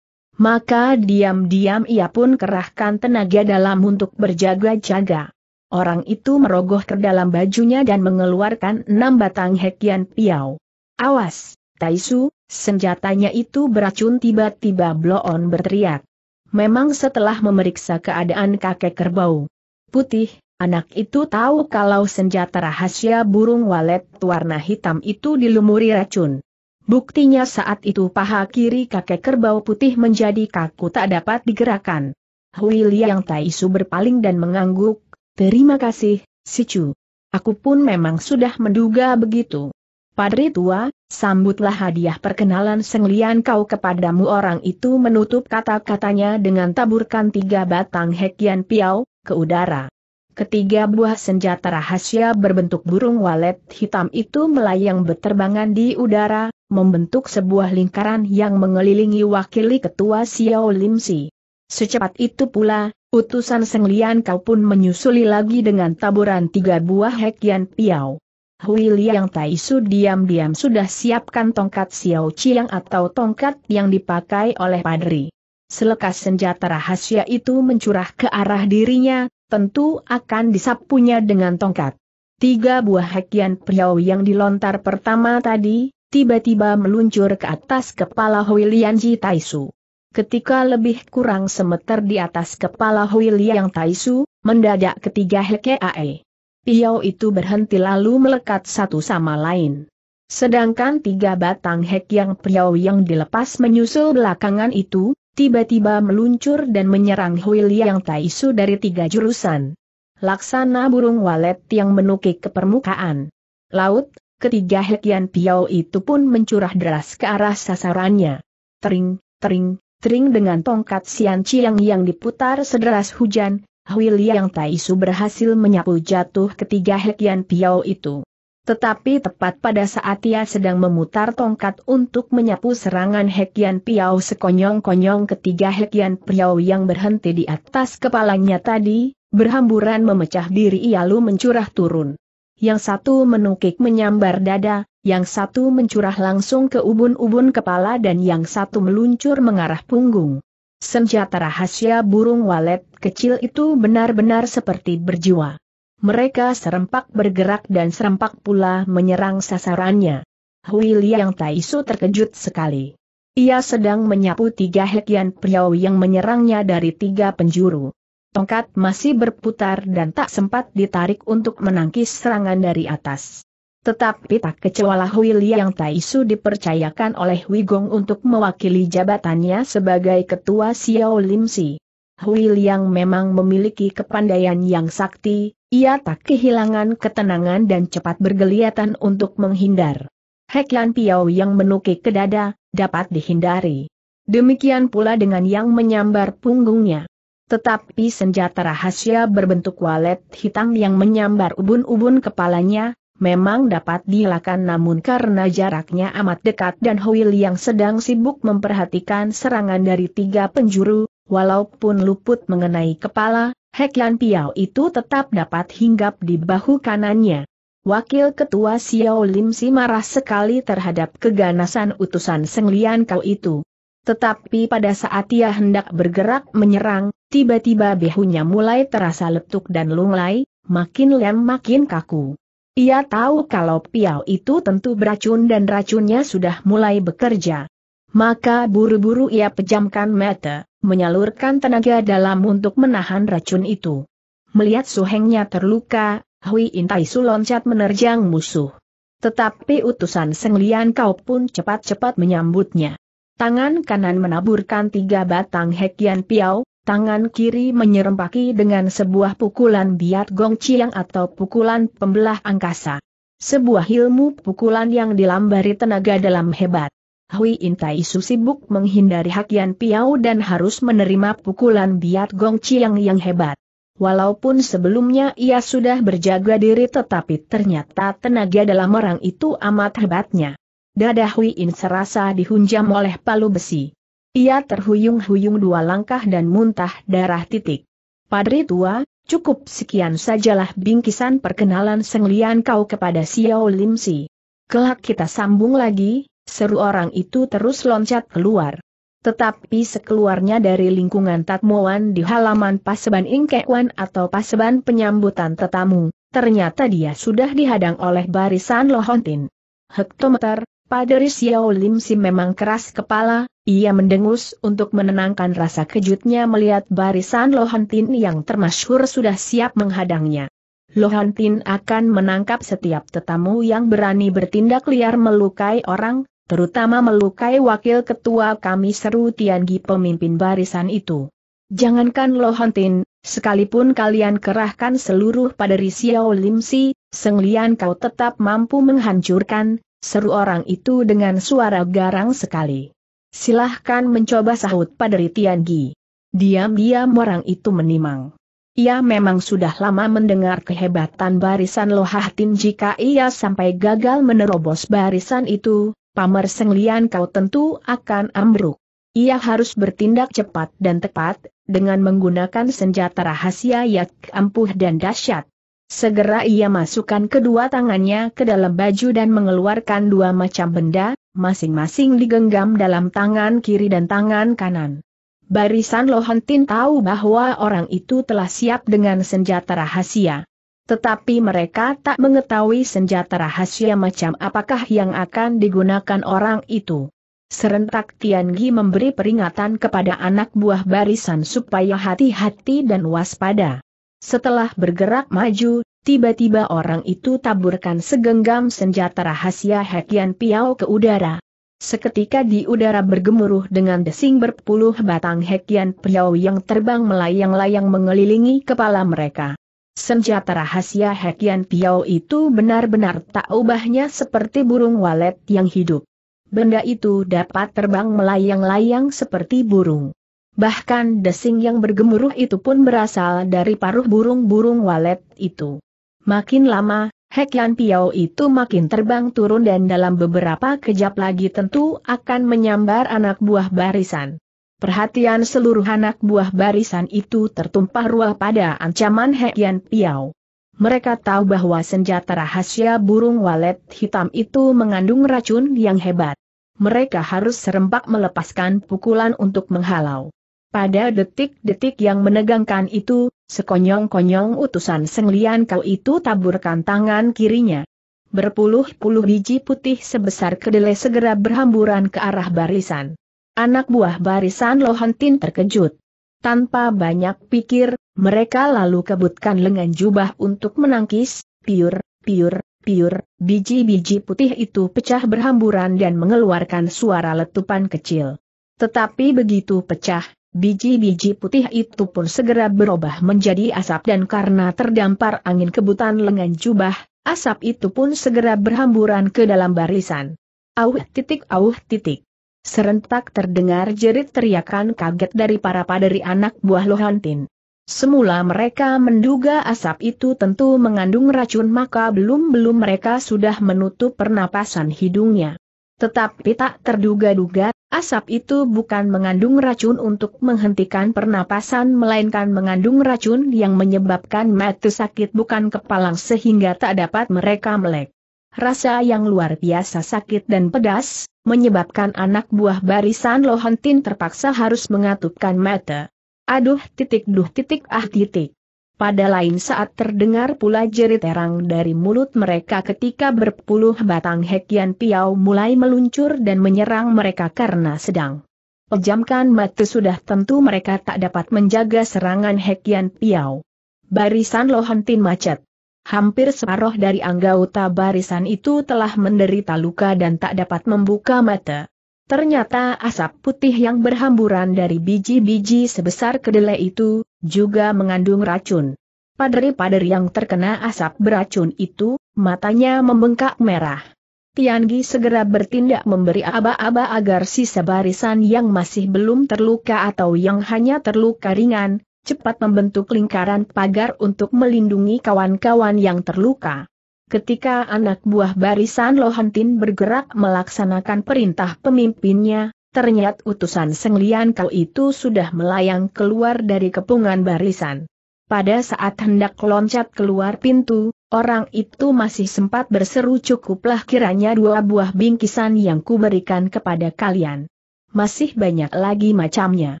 maka diam-diam ia pun kerahkan tenaga dalam untuk berjaga-jaga. Orang itu merogoh ke dalam bajunya dan mengeluarkan enam batang hekian piau. Awas, Taisu, senjatanya itu beracun tiba-tiba Bloon berteriak. Memang setelah memeriksa keadaan kakek kerbau putih, anak itu tahu kalau senjata rahasia burung walet warna hitam itu dilumuri racun. Buktinya saat itu paha kiri kakek kerbau putih menjadi kaku tak dapat digerakkan. Hui Liang Su berpaling dan mengangguk, terima kasih, Sicu. Aku pun memang sudah menduga begitu. Padri tua, sambutlah hadiah perkenalan senglian kau kepadamu orang itu menutup kata-katanya dengan taburkan tiga batang hekian piau, ke udara. Ketiga buah senjata rahasia berbentuk burung walet hitam itu melayang beterbangan di udara, membentuk sebuah lingkaran yang mengelilingi wakili ketua Xiao Lim Si. Secepat itu pula, utusan Seng Lian Kau pun menyusuli lagi dengan taburan tiga buah hekian piau. Hui Liang Su diam-diam sudah siapkan tongkat Xiao Chiang atau tongkat yang dipakai oleh padri. Selekas senjata rahasia itu mencurah ke arah dirinya, tentu akan disapunya dengan tongkat. Tiga buah hekian piau yang dilontar pertama tadi, tiba-tiba meluncur ke atas kepala Hui Lian Ji Taisu. Ketika lebih kurang semeter di atas kepala Hui Liang Taisu, mendadak ketiga Hekae. Piau itu berhenti lalu melekat satu sama lain. Sedangkan tiga batang hek yang piau yang dilepas menyusul belakangan itu, tiba-tiba meluncur dan menyerang Hui Liang Taisu dari tiga jurusan. Laksana burung walet yang menukik ke permukaan. Laut, ketiga Hekian Piao itu pun mencurah deras ke arah sasarannya. Tering, tering, tering dengan tongkat Sian Chiang yang diputar sederas hujan, Hui Liang Su berhasil menyapu jatuh ketiga Hekian Piao itu. Tetapi tepat pada saat ia sedang memutar tongkat untuk menyapu serangan Hekian Piao sekonyong-konyong ketiga Hekian Piao yang berhenti di atas kepalanya tadi, berhamburan memecah diri ia lalu mencurah turun yang satu menukik menyambar dada, yang satu mencurah langsung ke ubun-ubun kepala dan yang satu meluncur mengarah punggung. Senjata rahasia burung walet kecil itu benar-benar seperti berjiwa. Mereka serempak bergerak dan serempak pula menyerang sasarannya. Hui Liang Taisu terkejut sekali. Ia sedang menyapu tiga hekian priau yang menyerangnya dari tiga penjuru tongkat masih berputar dan tak sempat ditarik untuk menangkis serangan dari atas. Tetapi tak kecualah William Taisu dipercayakan oleh Wigong untuk mewakili jabatannya sebagai ketua Xiao Lim Si. William memang memiliki kepandaian yang sakti, ia tak kehilangan ketenangan dan cepat bergeliatan untuk menghindar. Heklan Piao yang menukik ke dada, dapat dihindari. Demikian pula dengan yang menyambar punggungnya. Tetapi senjata rahasia berbentuk walet hitam yang menyambar ubun-ubun kepalanya, memang dapat dilakukan namun karena jaraknya amat dekat dan Huil yang sedang sibuk memperhatikan serangan dari tiga penjuru, walaupun luput mengenai kepala, Heklan Piao itu tetap dapat hinggap di bahu kanannya. Wakil Ketua Xiao Lim Si marah sekali terhadap keganasan utusan Senglian Kau itu. Tetapi pada saat ia hendak bergerak menyerang, tiba-tiba behunya mulai terasa letuk dan lunglai, makin lem makin kaku. Ia tahu kalau piau itu tentu beracun dan racunnya sudah mulai bekerja. Maka buru-buru ia pejamkan mata, menyalurkan tenaga dalam untuk menahan racun itu. Melihat suhengnya terluka, Hui Intai Su loncat menerjang musuh. Tetapi utusan Senglian Kau pun cepat-cepat menyambutnya. Tangan kanan menaburkan tiga batang hekian piau, tangan kiri menyerempaki dengan sebuah pukulan biat gong chiang atau pukulan pembelah angkasa. Sebuah ilmu pukulan yang dilambari tenaga dalam hebat. Hui Intai Su sibuk menghindari hakian piau dan harus menerima pukulan biat gong chiang yang hebat. Walaupun sebelumnya ia sudah berjaga diri tetapi ternyata tenaga dalam orang itu amat hebatnya. Dada Hui In serasa dihunjam oleh palu besi. Ia terhuyung-huyung dua langkah dan muntah darah titik. Padri tua, cukup sekian sajalah bingkisan perkenalan senglian kau kepada Xiao Lim Si. Kelak kita sambung lagi, seru orang itu terus loncat keluar. Tetapi sekeluarnya dari lingkungan tatmuan di halaman Paseban Ingkewan atau Paseban Penyambutan Tetamu, ternyata dia sudah dihadang oleh barisan Lohontin. Hektometer, Paderi Xiao Lim Si memang keras kepala, ia mendengus untuk menenangkan rasa kejutnya melihat barisan Lohantin yang termasyhur sudah siap menghadangnya. Lohantin akan menangkap setiap tetamu yang berani bertindak liar melukai orang, terutama melukai wakil ketua kami seru Tianggi pemimpin barisan itu. Jangankan Lohantin, sekalipun kalian kerahkan seluruh pada Risiao Limsi, Seng Lian kau tetap mampu menghancurkan, seru orang itu dengan suara garang sekali. Silahkan mencoba sahut pada Ritian Gi. Diam-diam orang itu menimang. Ia memang sudah lama mendengar kehebatan barisan Lohatin jika ia sampai gagal menerobos barisan itu, Pamer Senglian kau tentu akan ambruk. Ia harus bertindak cepat dan tepat, dengan menggunakan senjata rahasia yang ampuh dan dahsyat. Segera ia masukkan kedua tangannya ke dalam baju dan mengeluarkan dua macam benda, masing-masing digenggam dalam tangan kiri dan tangan kanan. Barisan Lohantin tahu bahwa orang itu telah siap dengan senjata rahasia. Tetapi mereka tak mengetahui senjata rahasia macam apakah yang akan digunakan orang itu. Serentak Tian Gi memberi peringatan kepada anak buah barisan supaya hati-hati dan waspada. Setelah bergerak maju, tiba-tiba orang itu taburkan segenggam senjata rahasia Hekian Piao ke udara. Seketika di udara bergemuruh dengan desing berpuluh batang Hekian Piao yang terbang melayang-layang mengelilingi kepala mereka. Senjata rahasia Hekian Piao itu benar-benar tak ubahnya seperti burung walet yang hidup. Benda itu dapat terbang melayang-layang seperti burung. Bahkan desing yang bergemuruh itu pun berasal dari paruh burung-burung walet itu. Makin lama, Hekian Piao itu makin terbang turun dan dalam beberapa kejap lagi tentu akan menyambar anak buah barisan. Perhatian seluruh anak buah barisan itu tertumpah ruah pada ancaman Hekian Piao. Mereka tahu bahwa senjata rahasia burung walet hitam itu mengandung racun yang hebat. Mereka harus serempak melepaskan pukulan untuk menghalau. Pada detik-detik yang menegangkan itu, sekonyong-konyong utusan Senglian Kau itu taburkan tangan kirinya. Berpuluh-puluh biji putih sebesar kedelai segera berhamburan ke arah barisan. Anak buah barisan Lohantin terkejut. Tanpa banyak pikir, mereka lalu kebutkan lengan jubah untuk menangkis, piur, piur, piur, biji-biji putih itu pecah berhamburan dan mengeluarkan suara letupan kecil. Tetapi begitu pecah, Biji-biji putih itu pun segera berubah menjadi asap dan karena terdampar angin kebutan lengan jubah, asap itu pun segera berhamburan ke dalam barisan. Auh titik auh titik. Serentak terdengar jerit teriakan kaget dari para paderi anak buah Lohantin. Semula mereka menduga asap itu tentu mengandung racun maka belum-belum mereka sudah menutup pernapasan hidungnya. Tetapi tak terduga-duga, asap itu bukan mengandung racun untuk menghentikan pernapasan melainkan mengandung racun yang menyebabkan mata sakit bukan kepalang sehingga tak dapat mereka melek. Rasa yang luar biasa sakit dan pedas, menyebabkan anak buah barisan Lohentin terpaksa harus mengatupkan mata. Aduh titik duh titik ah titik. Pada lain saat terdengar pula jerit terang dari mulut mereka ketika berpuluh batang Hekian Piau mulai meluncur dan menyerang mereka karena sedang pejamkan mata sudah tentu mereka tak dapat menjaga serangan Hekian Piau. Barisan Lohantin macet. Hampir separuh dari anggota barisan itu telah menderita luka dan tak dapat membuka mata. Ternyata asap putih yang berhamburan dari biji-biji sebesar kedelai itu, juga mengandung racun. Padri-padri yang terkena asap beracun itu, matanya membengkak merah. Tianyi segera bertindak memberi aba-aba agar sisa barisan yang masih belum terluka atau yang hanya terluka ringan, cepat membentuk lingkaran pagar untuk melindungi kawan-kawan yang terluka. Ketika anak buah barisan Lohantin bergerak melaksanakan perintah pemimpinnya, ternyata utusan Senglian Kau itu sudah melayang keluar dari kepungan barisan. Pada saat hendak loncat keluar pintu, orang itu masih sempat berseru cukuplah kiranya dua buah bingkisan yang kuberikan kepada kalian. Masih banyak lagi macamnya.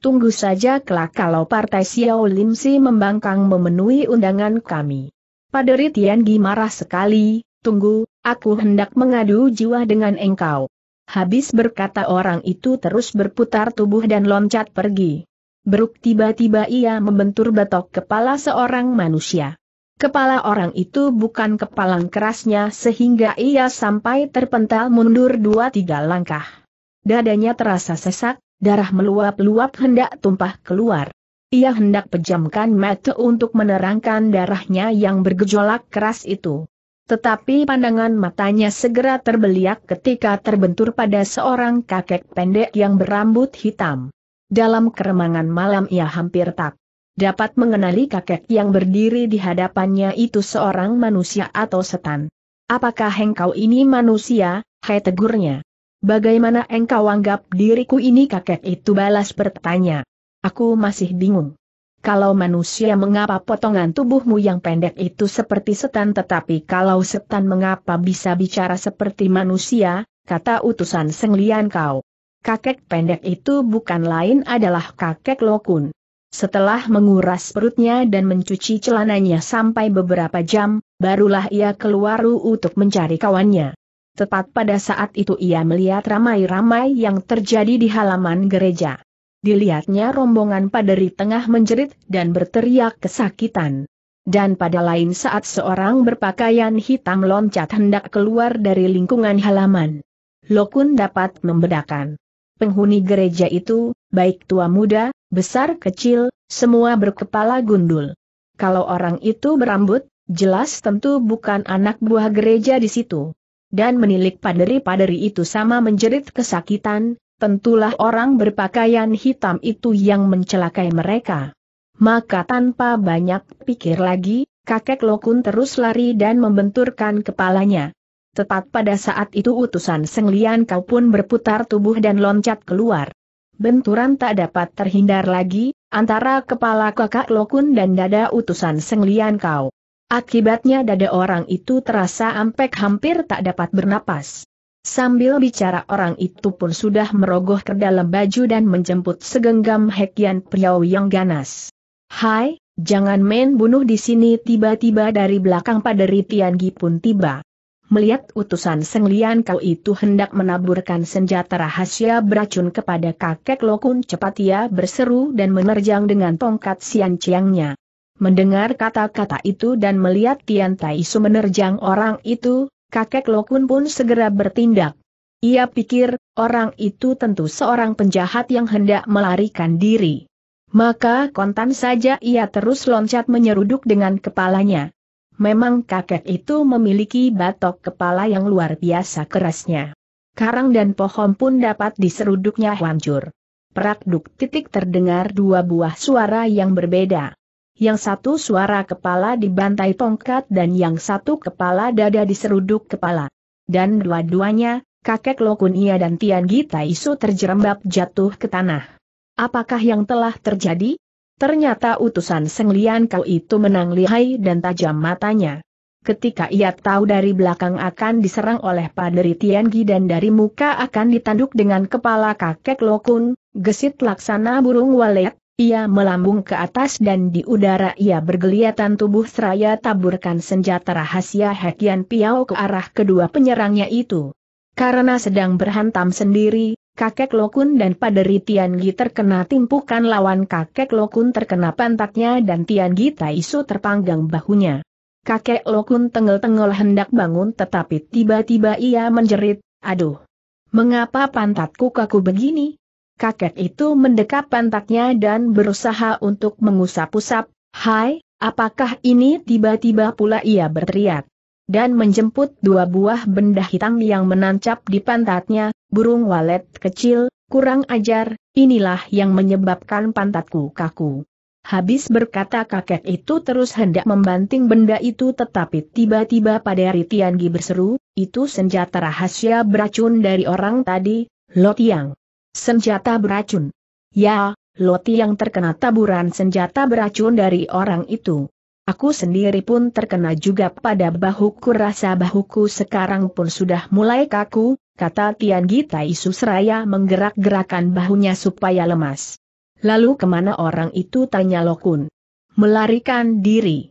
Tunggu saja kelak kalau Partai Xiao Lim membangkang memenuhi undangan kami. Paderi Tiangi marah sekali, tunggu, aku hendak mengadu jiwa dengan engkau. Habis berkata orang itu terus berputar tubuh dan loncat pergi. Beruk tiba-tiba ia membentur batok kepala seorang manusia. Kepala orang itu bukan kepalang kerasnya sehingga ia sampai terpental mundur dua tiga langkah. Dadanya terasa sesak, darah meluap-luap hendak tumpah keluar. Ia hendak pejamkan mata untuk menerangkan darahnya yang bergejolak keras itu. Tetapi pandangan matanya segera terbeliak ketika terbentur pada seorang kakek pendek yang berambut hitam. Dalam keremangan malam ia hampir tak dapat mengenali kakek yang berdiri di hadapannya itu seorang manusia atau setan. Apakah engkau ini manusia, hai tegurnya? Bagaimana engkau anggap diriku ini kakek itu balas bertanya. Aku masih bingung. Kalau manusia mengapa potongan tubuhmu yang pendek itu seperti setan tetapi kalau setan mengapa bisa bicara seperti manusia, kata utusan senglian kau. Kakek pendek itu bukan lain adalah kakek Lokun. Setelah menguras perutnya dan mencuci celananya sampai beberapa jam, barulah ia keluar untuk mencari kawannya. Tepat pada saat itu ia melihat ramai-ramai yang terjadi di halaman gereja dilihatnya rombongan paderi tengah menjerit dan berteriak kesakitan. Dan pada lain saat seorang berpakaian hitam loncat hendak keluar dari lingkungan halaman. Lokun dapat membedakan. Penghuni gereja itu, baik tua muda, besar kecil, semua berkepala gundul. Kalau orang itu berambut, jelas tentu bukan anak buah gereja di situ. Dan menilik paderi-paderi itu sama menjerit kesakitan, tentulah orang berpakaian hitam itu yang mencelakai mereka. Maka tanpa banyak pikir lagi, kakek Lokun terus lari dan membenturkan kepalanya. Tepat pada saat itu utusan senglian Kau pun berputar tubuh dan loncat keluar. Benturan tak dapat terhindar lagi, antara kepala kakak Lokun dan dada utusan senglian Kau. Akibatnya dada orang itu terasa ampek hampir tak dapat bernapas. Sambil bicara orang itu pun sudah merogoh ke dalam baju dan menjemput segenggam hekian priau yang ganas. Hai, jangan main bunuh di sini tiba-tiba dari belakang paderi Tiangi pun tiba. Melihat utusan senglian Kau itu hendak menaburkan senjata rahasia beracun kepada kakek Lokun cepat ia berseru dan menerjang dengan tongkat sian ciangnya. Mendengar kata-kata itu dan melihat Tian Tai menerjang orang itu, kakek Lokun pun segera bertindak. Ia pikir, orang itu tentu seorang penjahat yang hendak melarikan diri. Maka kontan saja ia terus loncat menyeruduk dengan kepalanya. Memang kakek itu memiliki batok kepala yang luar biasa kerasnya. Karang dan pohon pun dapat diseruduknya hancur. Perakduk titik terdengar dua buah suara yang berbeda yang satu suara kepala dibantai tongkat dan yang satu kepala dada diseruduk kepala. Dan dua-duanya, kakek Lokun Ia dan Tian Gita Isu terjerembab jatuh ke tanah. Apakah yang telah terjadi? Ternyata utusan senglian Kau itu menang lihai dan tajam matanya. Ketika ia tahu dari belakang akan diserang oleh paderi Tiangi dan dari muka akan ditanduk dengan kepala kakek Lokun, gesit laksana burung walet, ia melambung ke atas dan di udara ia bergeliatan tubuh seraya taburkan senjata rahasia Hekian Piao ke arah kedua penyerangnya itu. Karena sedang berhantam sendiri, kakek Lokun dan paderi Tian Gi terkena timpukan lawan kakek Lokun terkena pantatnya dan Tian Gi Taisu terpanggang bahunya. Kakek Lokun tengel-tengel hendak bangun tetapi tiba-tiba ia menjerit, aduh, mengapa pantatku kaku begini? kakek itu mendekap pantatnya dan berusaha untuk mengusap-usap, Hai, apakah ini tiba-tiba pula ia berteriak? Dan menjemput dua buah benda hitam yang menancap di pantatnya, burung walet kecil, kurang ajar, inilah yang menyebabkan pantatku kaku. Habis berkata kakek itu terus hendak membanting benda itu tetapi tiba-tiba pada Ritiangi berseru, itu senjata rahasia beracun dari orang tadi, Lotiang. Senjata beracun. Ya, Loti yang terkena taburan senjata beracun dari orang itu. Aku sendiri pun terkena juga pada bahuku rasa bahuku sekarang pun sudah mulai kaku, kata Tian Gita Isu Isusraya menggerak-gerakan bahunya supaya lemas. Lalu kemana orang itu tanya Lokun? Melarikan diri.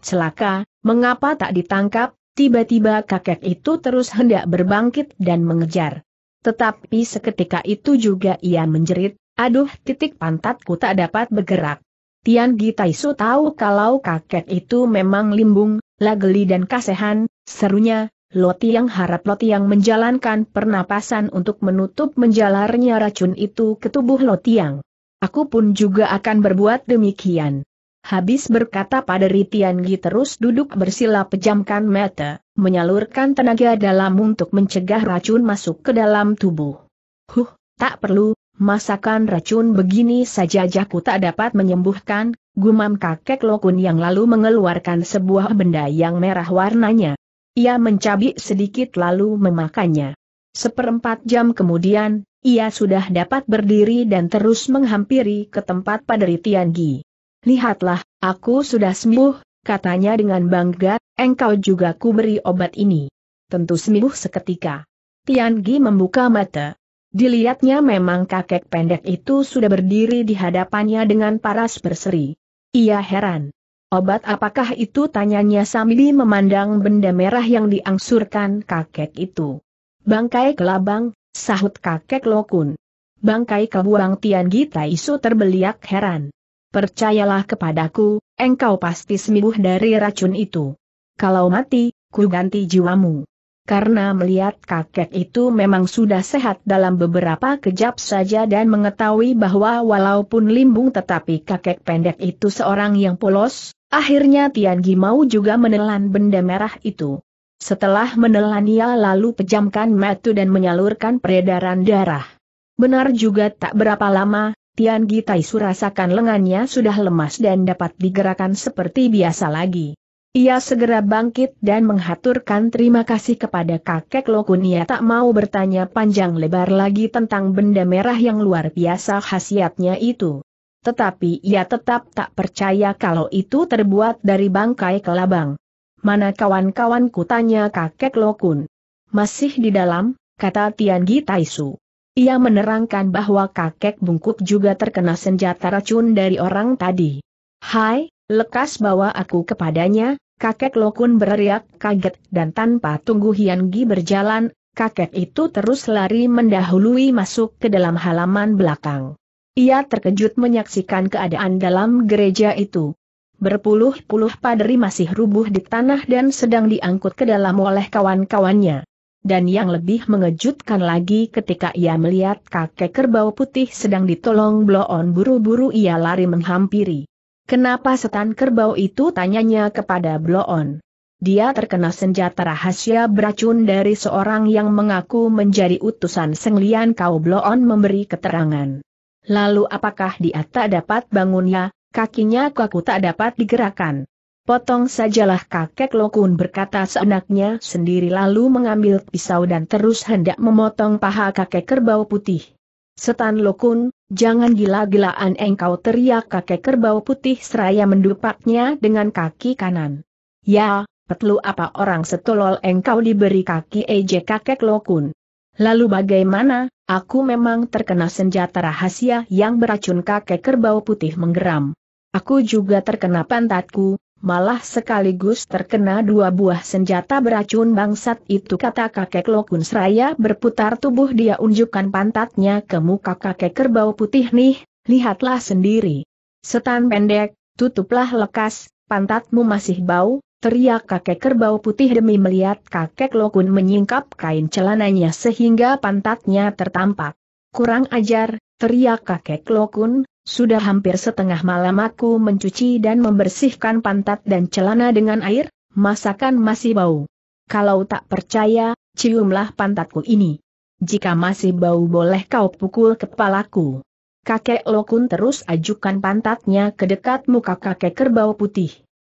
Celaka, mengapa tak ditangkap? Tiba-tiba kakek itu terus hendak berbangkit dan mengejar. Tetapi seketika itu juga ia menjerit, aduh titik pantatku tak dapat bergerak. Tian Gitaisu tahu kalau kakek itu memang limbung, lageli dan kasehan, serunya, Loti yang harap Loti yang menjalankan pernapasan untuk menutup menjalarnya racun itu ke tubuh Loti yang. Aku pun juga akan berbuat demikian. Habis berkata pada Gi terus duduk bersila pejamkan mata menyalurkan tenaga dalam untuk mencegah racun masuk ke dalam tubuh. Huh, tak perlu, masakan racun begini saja jaku tak dapat menyembuhkan, gumam kakek Lokun yang lalu mengeluarkan sebuah benda yang merah warnanya. Ia mencabik sedikit lalu memakannya. Seperempat jam kemudian, ia sudah dapat berdiri dan terus menghampiri ke tempat Paderi Tiangi. Lihatlah, aku sudah sembuh, katanya dengan bangga, engkau juga ku beri obat ini. Tentu sembuh seketika. Tian Gi membuka mata. Dilihatnya memang kakek pendek itu sudah berdiri di hadapannya dengan paras berseri. Ia heran. Obat apakah itu tanyanya sambil memandang benda merah yang diangsurkan kakek itu. Bangkai kelabang, sahut kakek lokun. Bangkai kebuang Tian Gi Taisu terbeliak heran. Percayalah kepadaku, engkau pasti sembuh dari racun itu. Kalau mati, ku ganti jiwamu. Karena melihat kakek itu memang sudah sehat dalam beberapa kejap saja dan mengetahui bahwa walaupun limbung tetapi kakek pendek itu seorang yang polos, akhirnya Tian Gimau juga menelan benda merah itu. Setelah menelan ia lalu pejamkan mata dan menyalurkan peredaran darah. Benar juga tak berapa lama, Tian Gitai rasakan lengannya sudah lemas dan dapat digerakkan seperti biasa lagi. Ia segera bangkit dan menghaturkan terima kasih kepada kakek Lokun. Ia tak mau bertanya panjang lebar lagi tentang benda merah yang luar biasa khasiatnya itu. Tetapi ia tetap tak percaya kalau itu terbuat dari bangkai kelabang. Mana kawan-kawanku tanya kakek Lokun. Masih di dalam, kata Tian Su. Ia menerangkan bahwa kakek bungkuk juga terkena senjata racun dari orang tadi. Hai, lekas bawa aku kepadanya, kakek Lokun berteriak, kaget dan tanpa tunggu Hian Gi berjalan, kakek itu terus lari mendahului masuk ke dalam halaman belakang. Ia terkejut menyaksikan keadaan dalam gereja itu. Berpuluh-puluh paderi masih rubuh di tanah dan sedang diangkut ke dalam oleh kawan-kawannya dan yang lebih mengejutkan lagi ketika ia melihat kakek kerbau putih sedang ditolong bloon buru-buru ia lari menghampiri. Kenapa setan kerbau itu tanyanya kepada bloon. Dia terkena senjata rahasia beracun dari seorang yang mengaku menjadi utusan Senglian Kau Bloon memberi keterangan. Lalu apakah dia tak dapat bangunnya? kakinya kaku tak dapat digerakkan. Potong sajalah kakek Lokun berkata seenaknya sendiri lalu mengambil pisau dan terus hendak memotong paha kakek kerbau putih. Setan Lokun, jangan gila-gilaan engkau teriak kakek kerbau putih seraya mendupaknya dengan kaki kanan. Ya, petlu apa orang setolol engkau diberi kaki ejek kakek Lokun. Lalu bagaimana, aku memang terkena senjata rahasia yang beracun kakek kerbau putih menggeram. Aku juga terkena pantatku, malah sekaligus terkena dua buah senjata beracun bangsat itu kata kakek Lokun Seraya berputar tubuh dia unjukkan pantatnya ke muka kakek kerbau putih nih, lihatlah sendiri. Setan pendek, tutuplah lekas, pantatmu masih bau, teriak kakek kerbau putih demi melihat kakek Lokun menyingkap kain celananya sehingga pantatnya tertampak. Kurang ajar, teriak kakek Lokun, sudah hampir setengah malam aku mencuci dan membersihkan pantat dan celana dengan air, masakan masih bau. Kalau tak percaya, ciumlah pantatku ini. Jika masih bau boleh kau pukul kepalaku. Kakek Lokun terus ajukan pantatnya ke dekat muka kakek kerbau putih.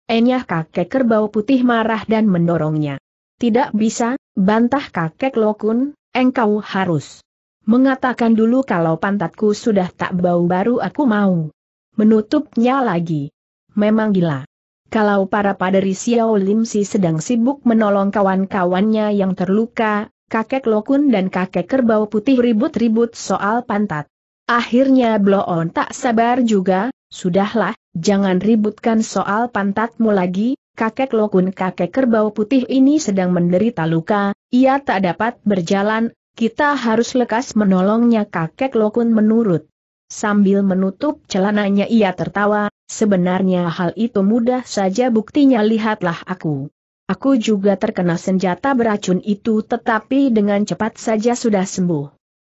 Enyah kakek kerbau putih marah dan mendorongnya. Tidak bisa, bantah kakek Lokun, engkau harus. Mengatakan dulu kalau pantatku sudah tak bau baru aku mau. Menutupnya lagi. Memang gila. Kalau para paderi Xiao Limsi sedang sibuk menolong kawan-kawannya yang terluka, kakek Lokun dan kakek kerbau putih ribut-ribut soal pantat. Akhirnya Bloon tak sabar juga, sudahlah, jangan ributkan soal pantatmu lagi, kakek Lokun kakek kerbau putih ini sedang menderita luka, ia tak dapat berjalan, kita harus lekas menolongnya kakek Lokun menurut. Sambil menutup celananya ia tertawa, sebenarnya hal itu mudah saja buktinya lihatlah aku. Aku juga terkena senjata beracun itu tetapi dengan cepat saja sudah sembuh.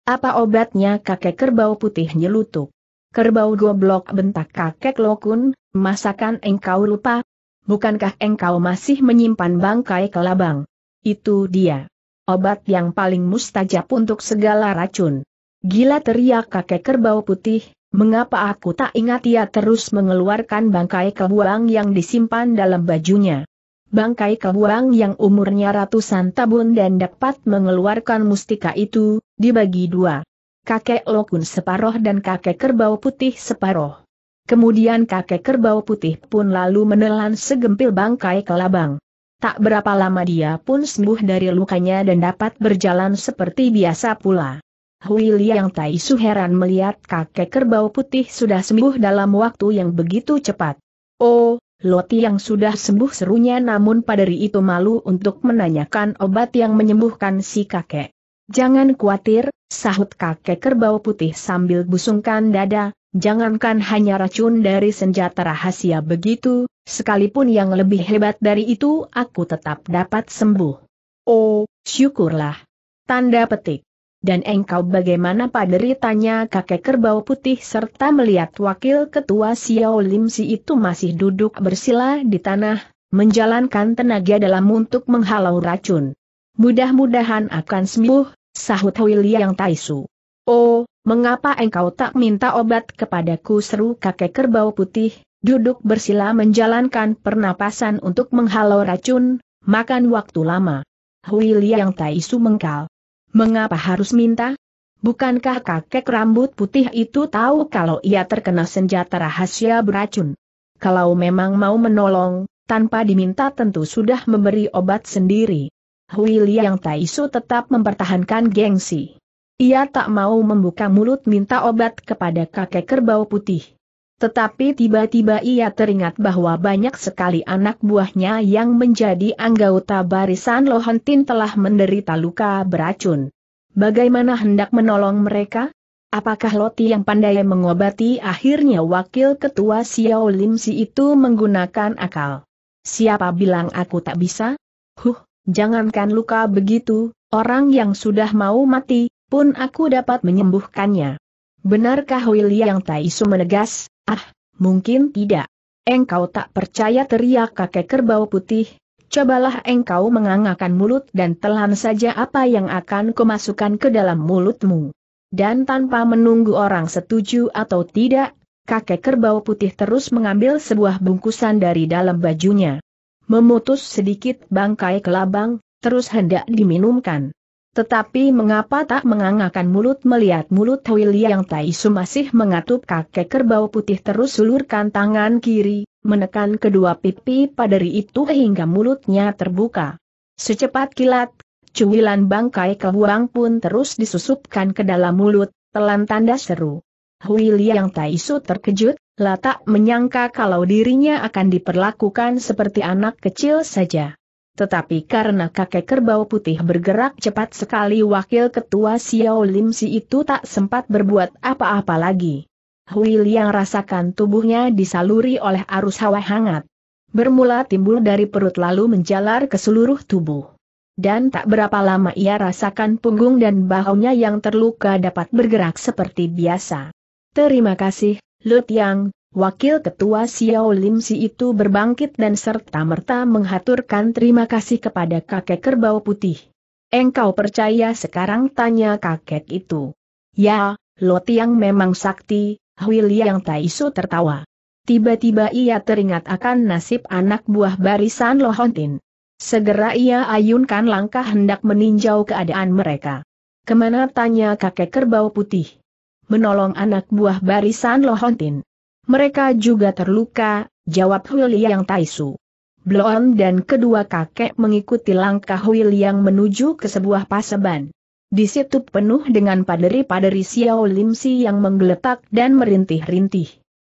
Apa obatnya kakek kerbau putih nyelutuk? Kerbau goblok bentak kakek Lokun, masakan engkau lupa? Bukankah engkau masih menyimpan bangkai kelabang? Itu dia obat yang paling mustajab untuk segala racun. Gila teriak kakek kerbau putih, mengapa aku tak ingat ia terus mengeluarkan bangkai kebuang yang disimpan dalam bajunya. Bangkai kebuang yang umurnya ratusan tahun dan dapat mengeluarkan mustika itu, dibagi dua. Kakek Lokun separoh dan kakek kerbau putih separoh. Kemudian kakek kerbau putih pun lalu menelan segempil bangkai kelabang. Tak berapa lama dia pun sembuh dari lukanya dan dapat berjalan seperti biasa pula. Hui Liang Tai Su heran melihat kakek kerbau putih sudah sembuh dalam waktu yang begitu cepat. Oh, Loti yang sudah sembuh serunya namun padari itu malu untuk menanyakan obat yang menyembuhkan si kakek. Jangan khawatir, sahut kakek kerbau putih sambil busungkan dada, Jangankan hanya racun dari senjata rahasia begitu, sekalipun yang lebih hebat dari itu aku tetap dapat sembuh. Oh, syukurlah. Tanda petik. Dan engkau bagaimana paderitanya kakek kerbau putih serta melihat wakil ketua Xiao Lim Si itu masih duduk bersila di tanah, menjalankan tenaga dalam untuk menghalau racun. Mudah-mudahan akan sembuh, sahut Hui Liang Taisu. Oh, mengapa engkau tak minta obat kepadaku seru kakek kerbau putih, duduk bersila menjalankan pernapasan untuk menghalau racun, makan waktu lama. Hui Liang Taisu mengkal. Mengapa harus minta? Bukankah kakek rambut putih itu tahu kalau ia terkena senjata rahasia beracun? Kalau memang mau menolong, tanpa diminta tentu sudah memberi obat sendiri. Hui Liang Taisu tetap mempertahankan gengsi. Ia tak mau membuka mulut minta obat kepada kakek kerbau putih. Tetapi tiba-tiba ia teringat bahwa banyak sekali anak buahnya yang menjadi anggota barisan Lohentin telah menderita luka beracun. Bagaimana hendak menolong mereka? Apakah Loti yang pandai mengobati akhirnya wakil ketua Xiao Lim Si itu menggunakan akal? Siapa bilang aku tak bisa? Huh, jangankan luka begitu, orang yang sudah mau mati, pun aku dapat menyembuhkannya. Benarkah William Taisu menegas, ah, mungkin tidak. Engkau tak percaya teriak kakek kerbau putih, cobalah engkau mengangakan mulut dan telan saja apa yang akan kumasukkan ke dalam mulutmu. Dan tanpa menunggu orang setuju atau tidak, kakek kerbau putih terus mengambil sebuah bungkusan dari dalam bajunya. Memutus sedikit bangkai kelabang, terus hendak diminumkan. Tetapi mengapa tak mengangakan mulut melihat mulut Willy yang Taisu masih mengatup kakek kerbau putih terus ulurkan tangan kiri, menekan kedua pipi paderi itu hingga mulutnya terbuka. Secepat kilat, cuilan bangkai kebuang pun terus disusupkan ke dalam mulut, telan tanda seru. Huili yang Taisu terkejut, tak menyangka kalau dirinya akan diperlakukan seperti anak kecil saja. Tetapi karena kakek kerbau putih bergerak cepat sekali wakil ketua Xiao Lim Si itu tak sempat berbuat apa-apa lagi. Hui yang rasakan tubuhnya disaluri oleh arus hawa hangat. Bermula timbul dari perut lalu menjalar ke seluruh tubuh. Dan tak berapa lama ia rasakan punggung dan bahunya yang terluka dapat bergerak seperti biasa. Terima kasih, Lut Yang, Wakil Ketua Xiao Lim Si itu berbangkit dan serta-merta menghaturkan terima kasih kepada kakek kerbau putih. Engkau percaya sekarang tanya kakek itu. Ya, Loti yang memang sakti, Huili yang Taisu tertawa. Tiba-tiba ia teringat akan nasib anak buah barisan Lohontin. Segera ia ayunkan langkah hendak meninjau keadaan mereka. Kemana tanya kakek kerbau putih? Menolong anak buah barisan Lohontin. Mereka juga terluka, jawab Huiliang Taisu. Bloon dan kedua kakek mengikuti langkah Huiliang menuju ke sebuah paseban. Di situ penuh dengan paderi-paderi Xiao Limsi yang menggeletak dan merintih-rintih.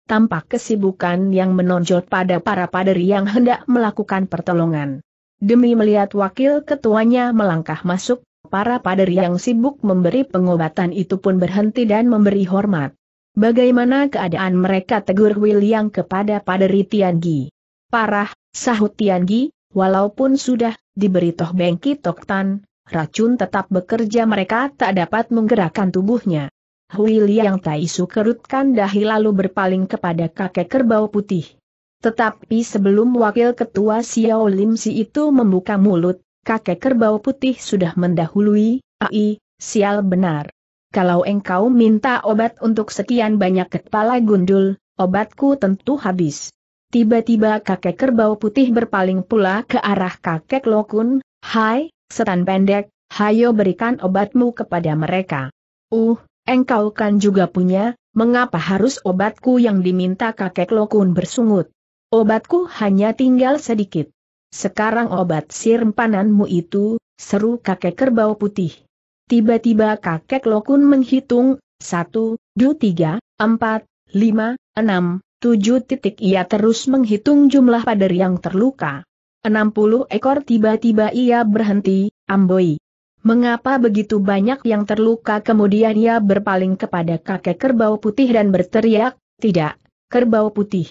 Tampak kesibukan yang menonjol pada para paderi yang hendak melakukan pertolongan. Demi melihat wakil ketuanya melangkah masuk, para paderi yang sibuk memberi pengobatan itu pun berhenti dan memberi hormat. Bagaimana keadaan mereka tegur William kepada paderi Tiangi? Parah, sahut Tiangi, walaupun sudah diberi toh bengki toktan, racun tetap bekerja mereka tak dapat menggerakkan tubuhnya. William Taisu kerutkan dahi lalu berpaling kepada kakek kerbau putih. Tetapi sebelum wakil ketua Xiao Lim Si itu membuka mulut, kakek kerbau putih sudah mendahului, ai, sial benar kalau engkau minta obat untuk sekian banyak kepala gundul, obatku tentu habis. Tiba-tiba kakek kerbau putih berpaling pula ke arah kakek lokun, hai, setan pendek, hayo berikan obatmu kepada mereka. Uh, engkau kan juga punya, mengapa harus obatku yang diminta kakek lokun bersungut? Obatku hanya tinggal sedikit. Sekarang obat sirmpananmu itu, seru kakek kerbau putih. Tiba-tiba kakek Lokun menghitung, satu, dua tiga, empat, lima, enam, tujuh titik ia terus menghitung jumlah pader yang terluka. Enam puluh ekor tiba-tiba ia berhenti, amboi. Mengapa begitu banyak yang terluka kemudian ia berpaling kepada kakek kerbau putih dan berteriak, tidak, kerbau putih.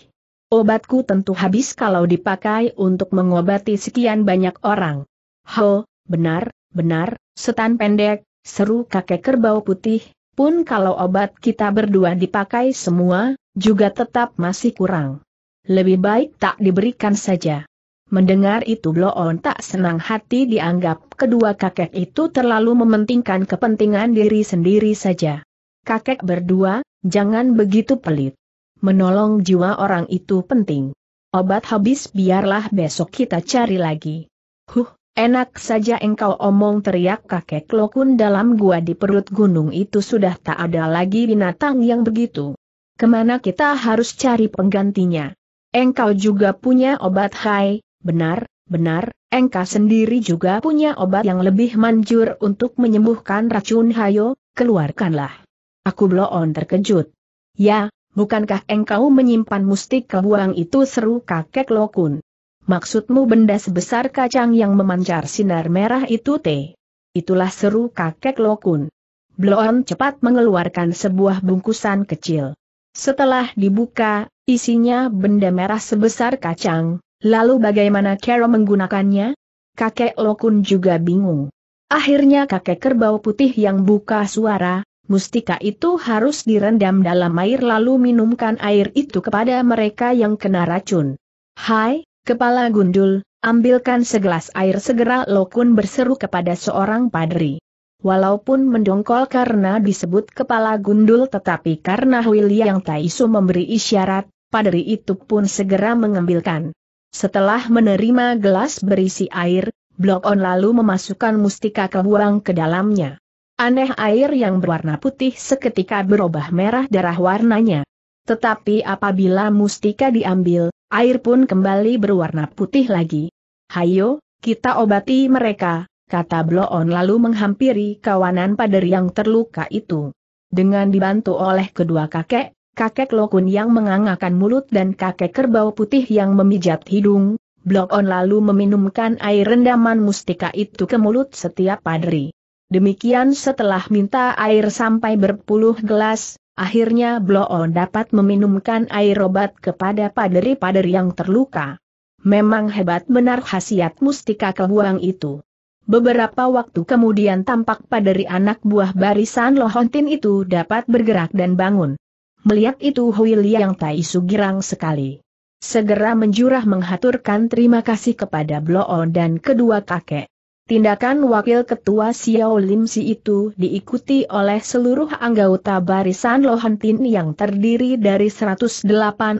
Obatku tentu habis kalau dipakai untuk mengobati sekian banyak orang. Ho, benar, benar, Setan pendek, seru kakek kerbau putih, pun kalau obat kita berdua dipakai semua, juga tetap masih kurang. Lebih baik tak diberikan saja. Mendengar itu Bloon tak senang hati dianggap kedua kakek itu terlalu mementingkan kepentingan diri sendiri saja. Kakek berdua, jangan begitu pelit. Menolong jiwa orang itu penting. Obat habis biarlah besok kita cari lagi. Huh, Enak saja engkau omong teriak kakek Lokun dalam gua di perut gunung itu sudah tak ada lagi binatang yang begitu. Kemana kita harus cari penggantinya? Engkau juga punya obat hai, benar, benar, engkau sendiri juga punya obat yang lebih manjur untuk menyembuhkan racun hayo, keluarkanlah. Aku bloon terkejut. Ya, bukankah engkau menyimpan mustika buang itu seru kakek Lokun? Maksudmu benda sebesar kacang yang memancar sinar merah itu T. Itulah seru kakek Lokun. Bloon cepat mengeluarkan sebuah bungkusan kecil. Setelah dibuka, isinya benda merah sebesar kacang, lalu bagaimana Carol menggunakannya? Kakek Lokun juga bingung. Akhirnya kakek kerbau putih yang buka suara, mustika itu harus direndam dalam air lalu minumkan air itu kepada mereka yang kena racun. Hai, Kepala gundul, ambilkan segelas air segera Lokun berseru kepada seorang padri. Walaupun mendongkol karena disebut kepala gundul tetapi karena William Taisu memberi isyarat, padri itu pun segera mengambilkan. Setelah menerima gelas berisi air, Blok On lalu memasukkan mustika kebuang ke dalamnya. Aneh air yang berwarna putih seketika berubah merah darah warnanya. Tetapi apabila mustika diambil, air pun kembali berwarna putih lagi. Hayo, kita obati mereka, kata Bloon lalu menghampiri kawanan pader yang terluka itu. Dengan dibantu oleh kedua kakek, kakek Lokun yang mengangakan mulut dan kakek kerbau putih yang memijat hidung, Bloon lalu meminumkan air rendaman mustika itu ke mulut setiap padri. Demikian setelah minta air sampai berpuluh gelas, Akhirnya Bloon dapat meminumkan air obat kepada paderi-paderi yang terluka. Memang hebat benar khasiat mustika kebuang itu. Beberapa waktu kemudian tampak paderi anak buah barisan Lohontin itu dapat bergerak dan bangun. Melihat itu Hui Liang Tai girang sekali. Segera menjurah menghaturkan terima kasih kepada Bloon dan kedua kakek. Tindakan Wakil Ketua Xiao Lim Si itu diikuti oleh seluruh anggota barisan tin yang terdiri dari 108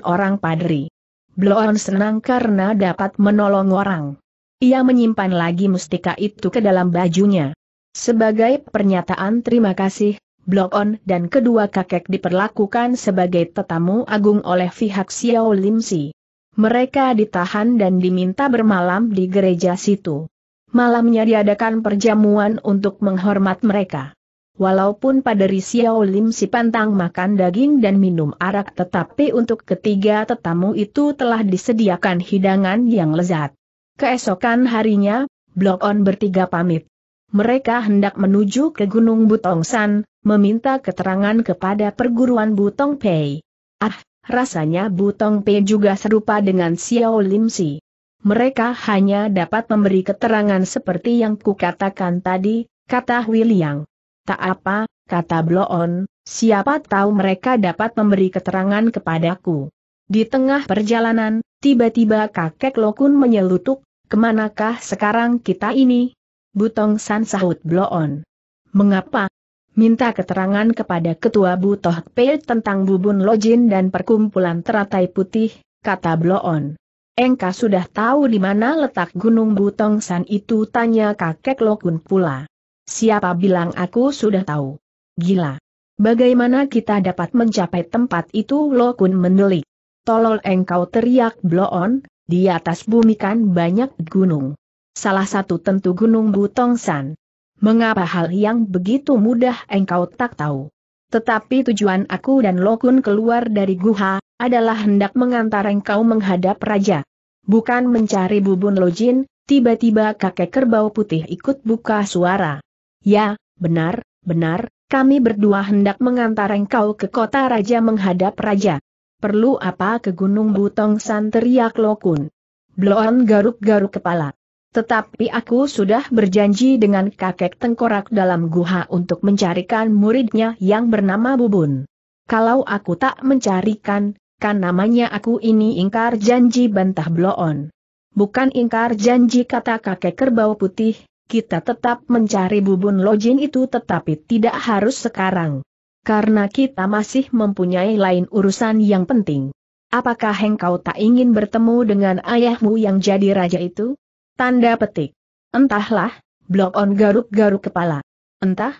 orang padri. Bloon senang karena dapat menolong orang. Ia menyimpan lagi mustika itu ke dalam bajunya. Sebagai pernyataan terima kasih, Bloon dan kedua kakek diperlakukan sebagai tetamu agung oleh pihak Xiao Lim Si. Mereka ditahan dan diminta bermalam di gereja situ malamnya diadakan perjamuan untuk menghormat mereka. Walaupun pada Risiao Lim si pantang makan daging dan minum arak tetapi untuk ketiga tetamu itu telah disediakan hidangan yang lezat. Keesokan harinya, Blok On bertiga pamit. Mereka hendak menuju ke Gunung Butong San, meminta keterangan kepada perguruan Butong Pei. Ah, rasanya Butong Pei juga serupa dengan Xiao Lim Si mereka hanya dapat memberi keterangan seperti yang kukatakan tadi, kata William. Tak apa, kata Bloon, siapa tahu mereka dapat memberi keterangan kepadaku. Di tengah perjalanan, tiba-tiba kakek Lokun menyelutuk, kemanakah sekarang kita ini? Butong San sahut Bloon. Mengapa? Minta keterangan kepada Ketua Butoh Pei tentang bubun lojin dan perkumpulan teratai putih, kata Bloon. Engkau sudah tahu di mana letak Gunung Butong San itu tanya kakek Lokun pula. Siapa bilang aku sudah tahu? Gila. Bagaimana kita dapat mencapai tempat itu Lokun menelik. Tolol engkau teriak bloon, di atas bumi kan banyak gunung. Salah satu tentu Gunung Butong San. Mengapa hal yang begitu mudah engkau tak tahu? Tetapi tujuan aku dan Lokun keluar dari guha, adalah hendak mengantar engkau menghadap raja. Bukan mencari bubun lojin, tiba-tiba kakek kerbau putih ikut buka suara. Ya, benar, benar, kami berdua hendak mengantar engkau ke kota raja menghadap raja. Perlu apa ke Gunung Butong San Lokun. Bloon garuk-garuk kepala. Tetapi aku sudah berjanji dengan kakek tengkorak dalam guha untuk mencarikan muridnya yang bernama Bubun. Kalau aku tak mencarikan, kan namanya aku ini ingkar janji bantah bloon. Bukan ingkar janji kata kakek kerbau putih, kita tetap mencari Bubun Lojin itu tetapi tidak harus sekarang. Karena kita masih mempunyai lain urusan yang penting. Apakah engkau tak ingin bertemu dengan ayahmu yang jadi raja itu? Tanda petik. Entahlah, blok on garuk-garuk kepala. Entah,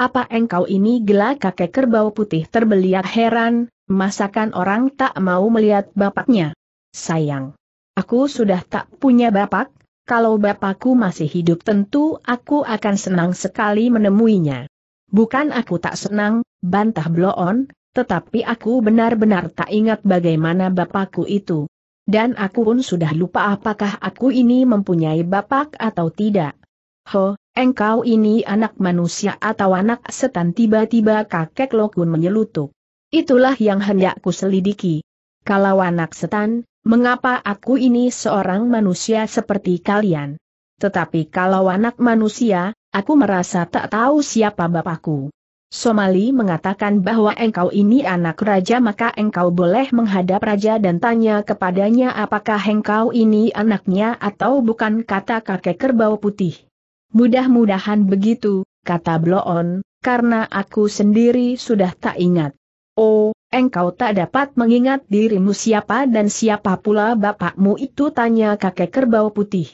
apa engkau ini gila kakek kerbau putih terbeliak heran, masakan orang tak mau melihat bapaknya. Sayang. Aku sudah tak punya bapak, kalau bapakku masih hidup tentu aku akan senang sekali menemuinya. Bukan aku tak senang, bantah bloon, tetapi aku benar-benar tak ingat bagaimana bapakku itu. Dan aku pun sudah lupa apakah aku ini mempunyai bapak atau tidak. Ho, engkau ini anak manusia atau anak setan tiba-tiba kakek Lokun menyelutuk. Itulah yang hendakku selidiki. Kalau anak setan, mengapa aku ini seorang manusia seperti kalian? Tetapi kalau anak manusia, aku merasa tak tahu siapa bapakku. Somali mengatakan bahwa engkau ini anak raja maka engkau boleh menghadap raja dan tanya kepadanya apakah engkau ini anaknya atau bukan kata kakek kerbau putih. Mudah-mudahan begitu, kata Bloon, karena aku sendiri sudah tak ingat. Oh, engkau tak dapat mengingat dirimu siapa dan siapa pula bapakmu itu tanya kakek kerbau putih.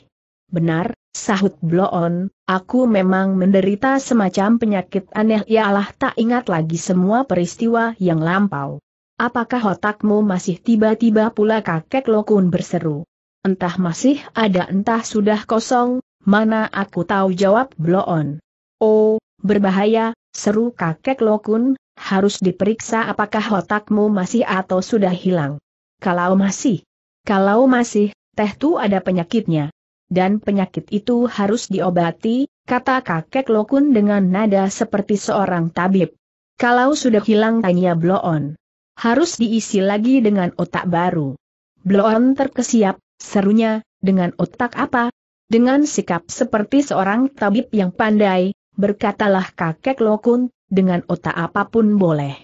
Benar, sahut Bloon, Aku memang menderita semacam penyakit aneh ialah tak ingat lagi semua peristiwa yang lampau. Apakah otakmu masih tiba-tiba pula kakek Lokun berseru? Entah masih ada entah sudah kosong, mana aku tahu jawab Bloon. Oh, berbahaya, seru kakek Lokun, harus diperiksa apakah otakmu masih atau sudah hilang. Kalau masih, kalau masih, teh tu ada penyakitnya dan penyakit itu harus diobati, kata kakek Lokun dengan nada seperti seorang tabib. Kalau sudah hilang tanya Bloon. Harus diisi lagi dengan otak baru. Bloon terkesiap, serunya, dengan otak apa? Dengan sikap seperti seorang tabib yang pandai, berkatalah kakek Lokun, dengan otak apapun boleh.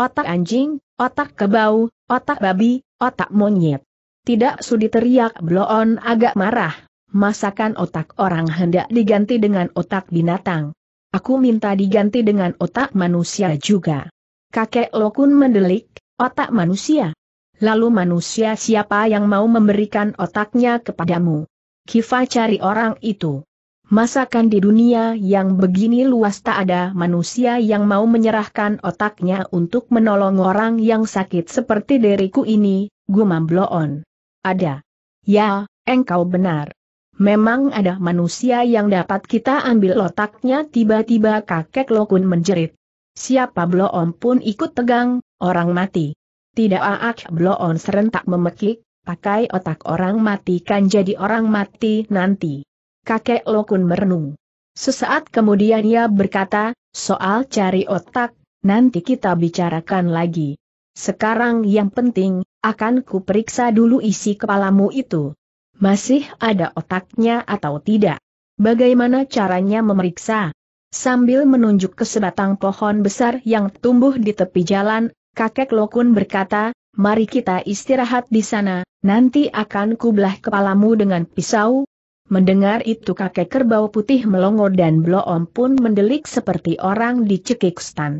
Otak anjing, otak kebau, otak babi, otak monyet. Tidak sudi teriak Bloon agak marah masakan otak orang hendak diganti dengan otak binatang. Aku minta diganti dengan otak manusia juga. Kakek Lokun mendelik, otak manusia. Lalu manusia siapa yang mau memberikan otaknya kepadamu? Kifa cari orang itu. Masakan di dunia yang begini luas tak ada manusia yang mau menyerahkan otaknya untuk menolong orang yang sakit seperti diriku ini, gumam Bloon. Ada. Ya, engkau benar. Memang ada manusia yang dapat kita ambil otaknya tiba-tiba kakek Lokun menjerit. Siapa Bloon pun ikut tegang, orang mati. Tidak aak ah, ah, Bloon serentak memekik, pakai otak orang mati kan jadi orang mati nanti. Kakek Lokun merenung. Sesaat kemudian ia berkata, soal cari otak, nanti kita bicarakan lagi. Sekarang yang penting, akan kuperiksa dulu isi kepalamu itu. Masih ada otaknya atau tidak? Bagaimana caranya memeriksa? Sambil menunjuk ke sebatang pohon besar yang tumbuh di tepi jalan, kakek Lokun berkata, mari kita istirahat di sana, nanti akan kubelah kepalamu dengan pisau. Mendengar itu kakek kerbau putih melongo dan Bloom pun mendelik seperti orang dicekik stan.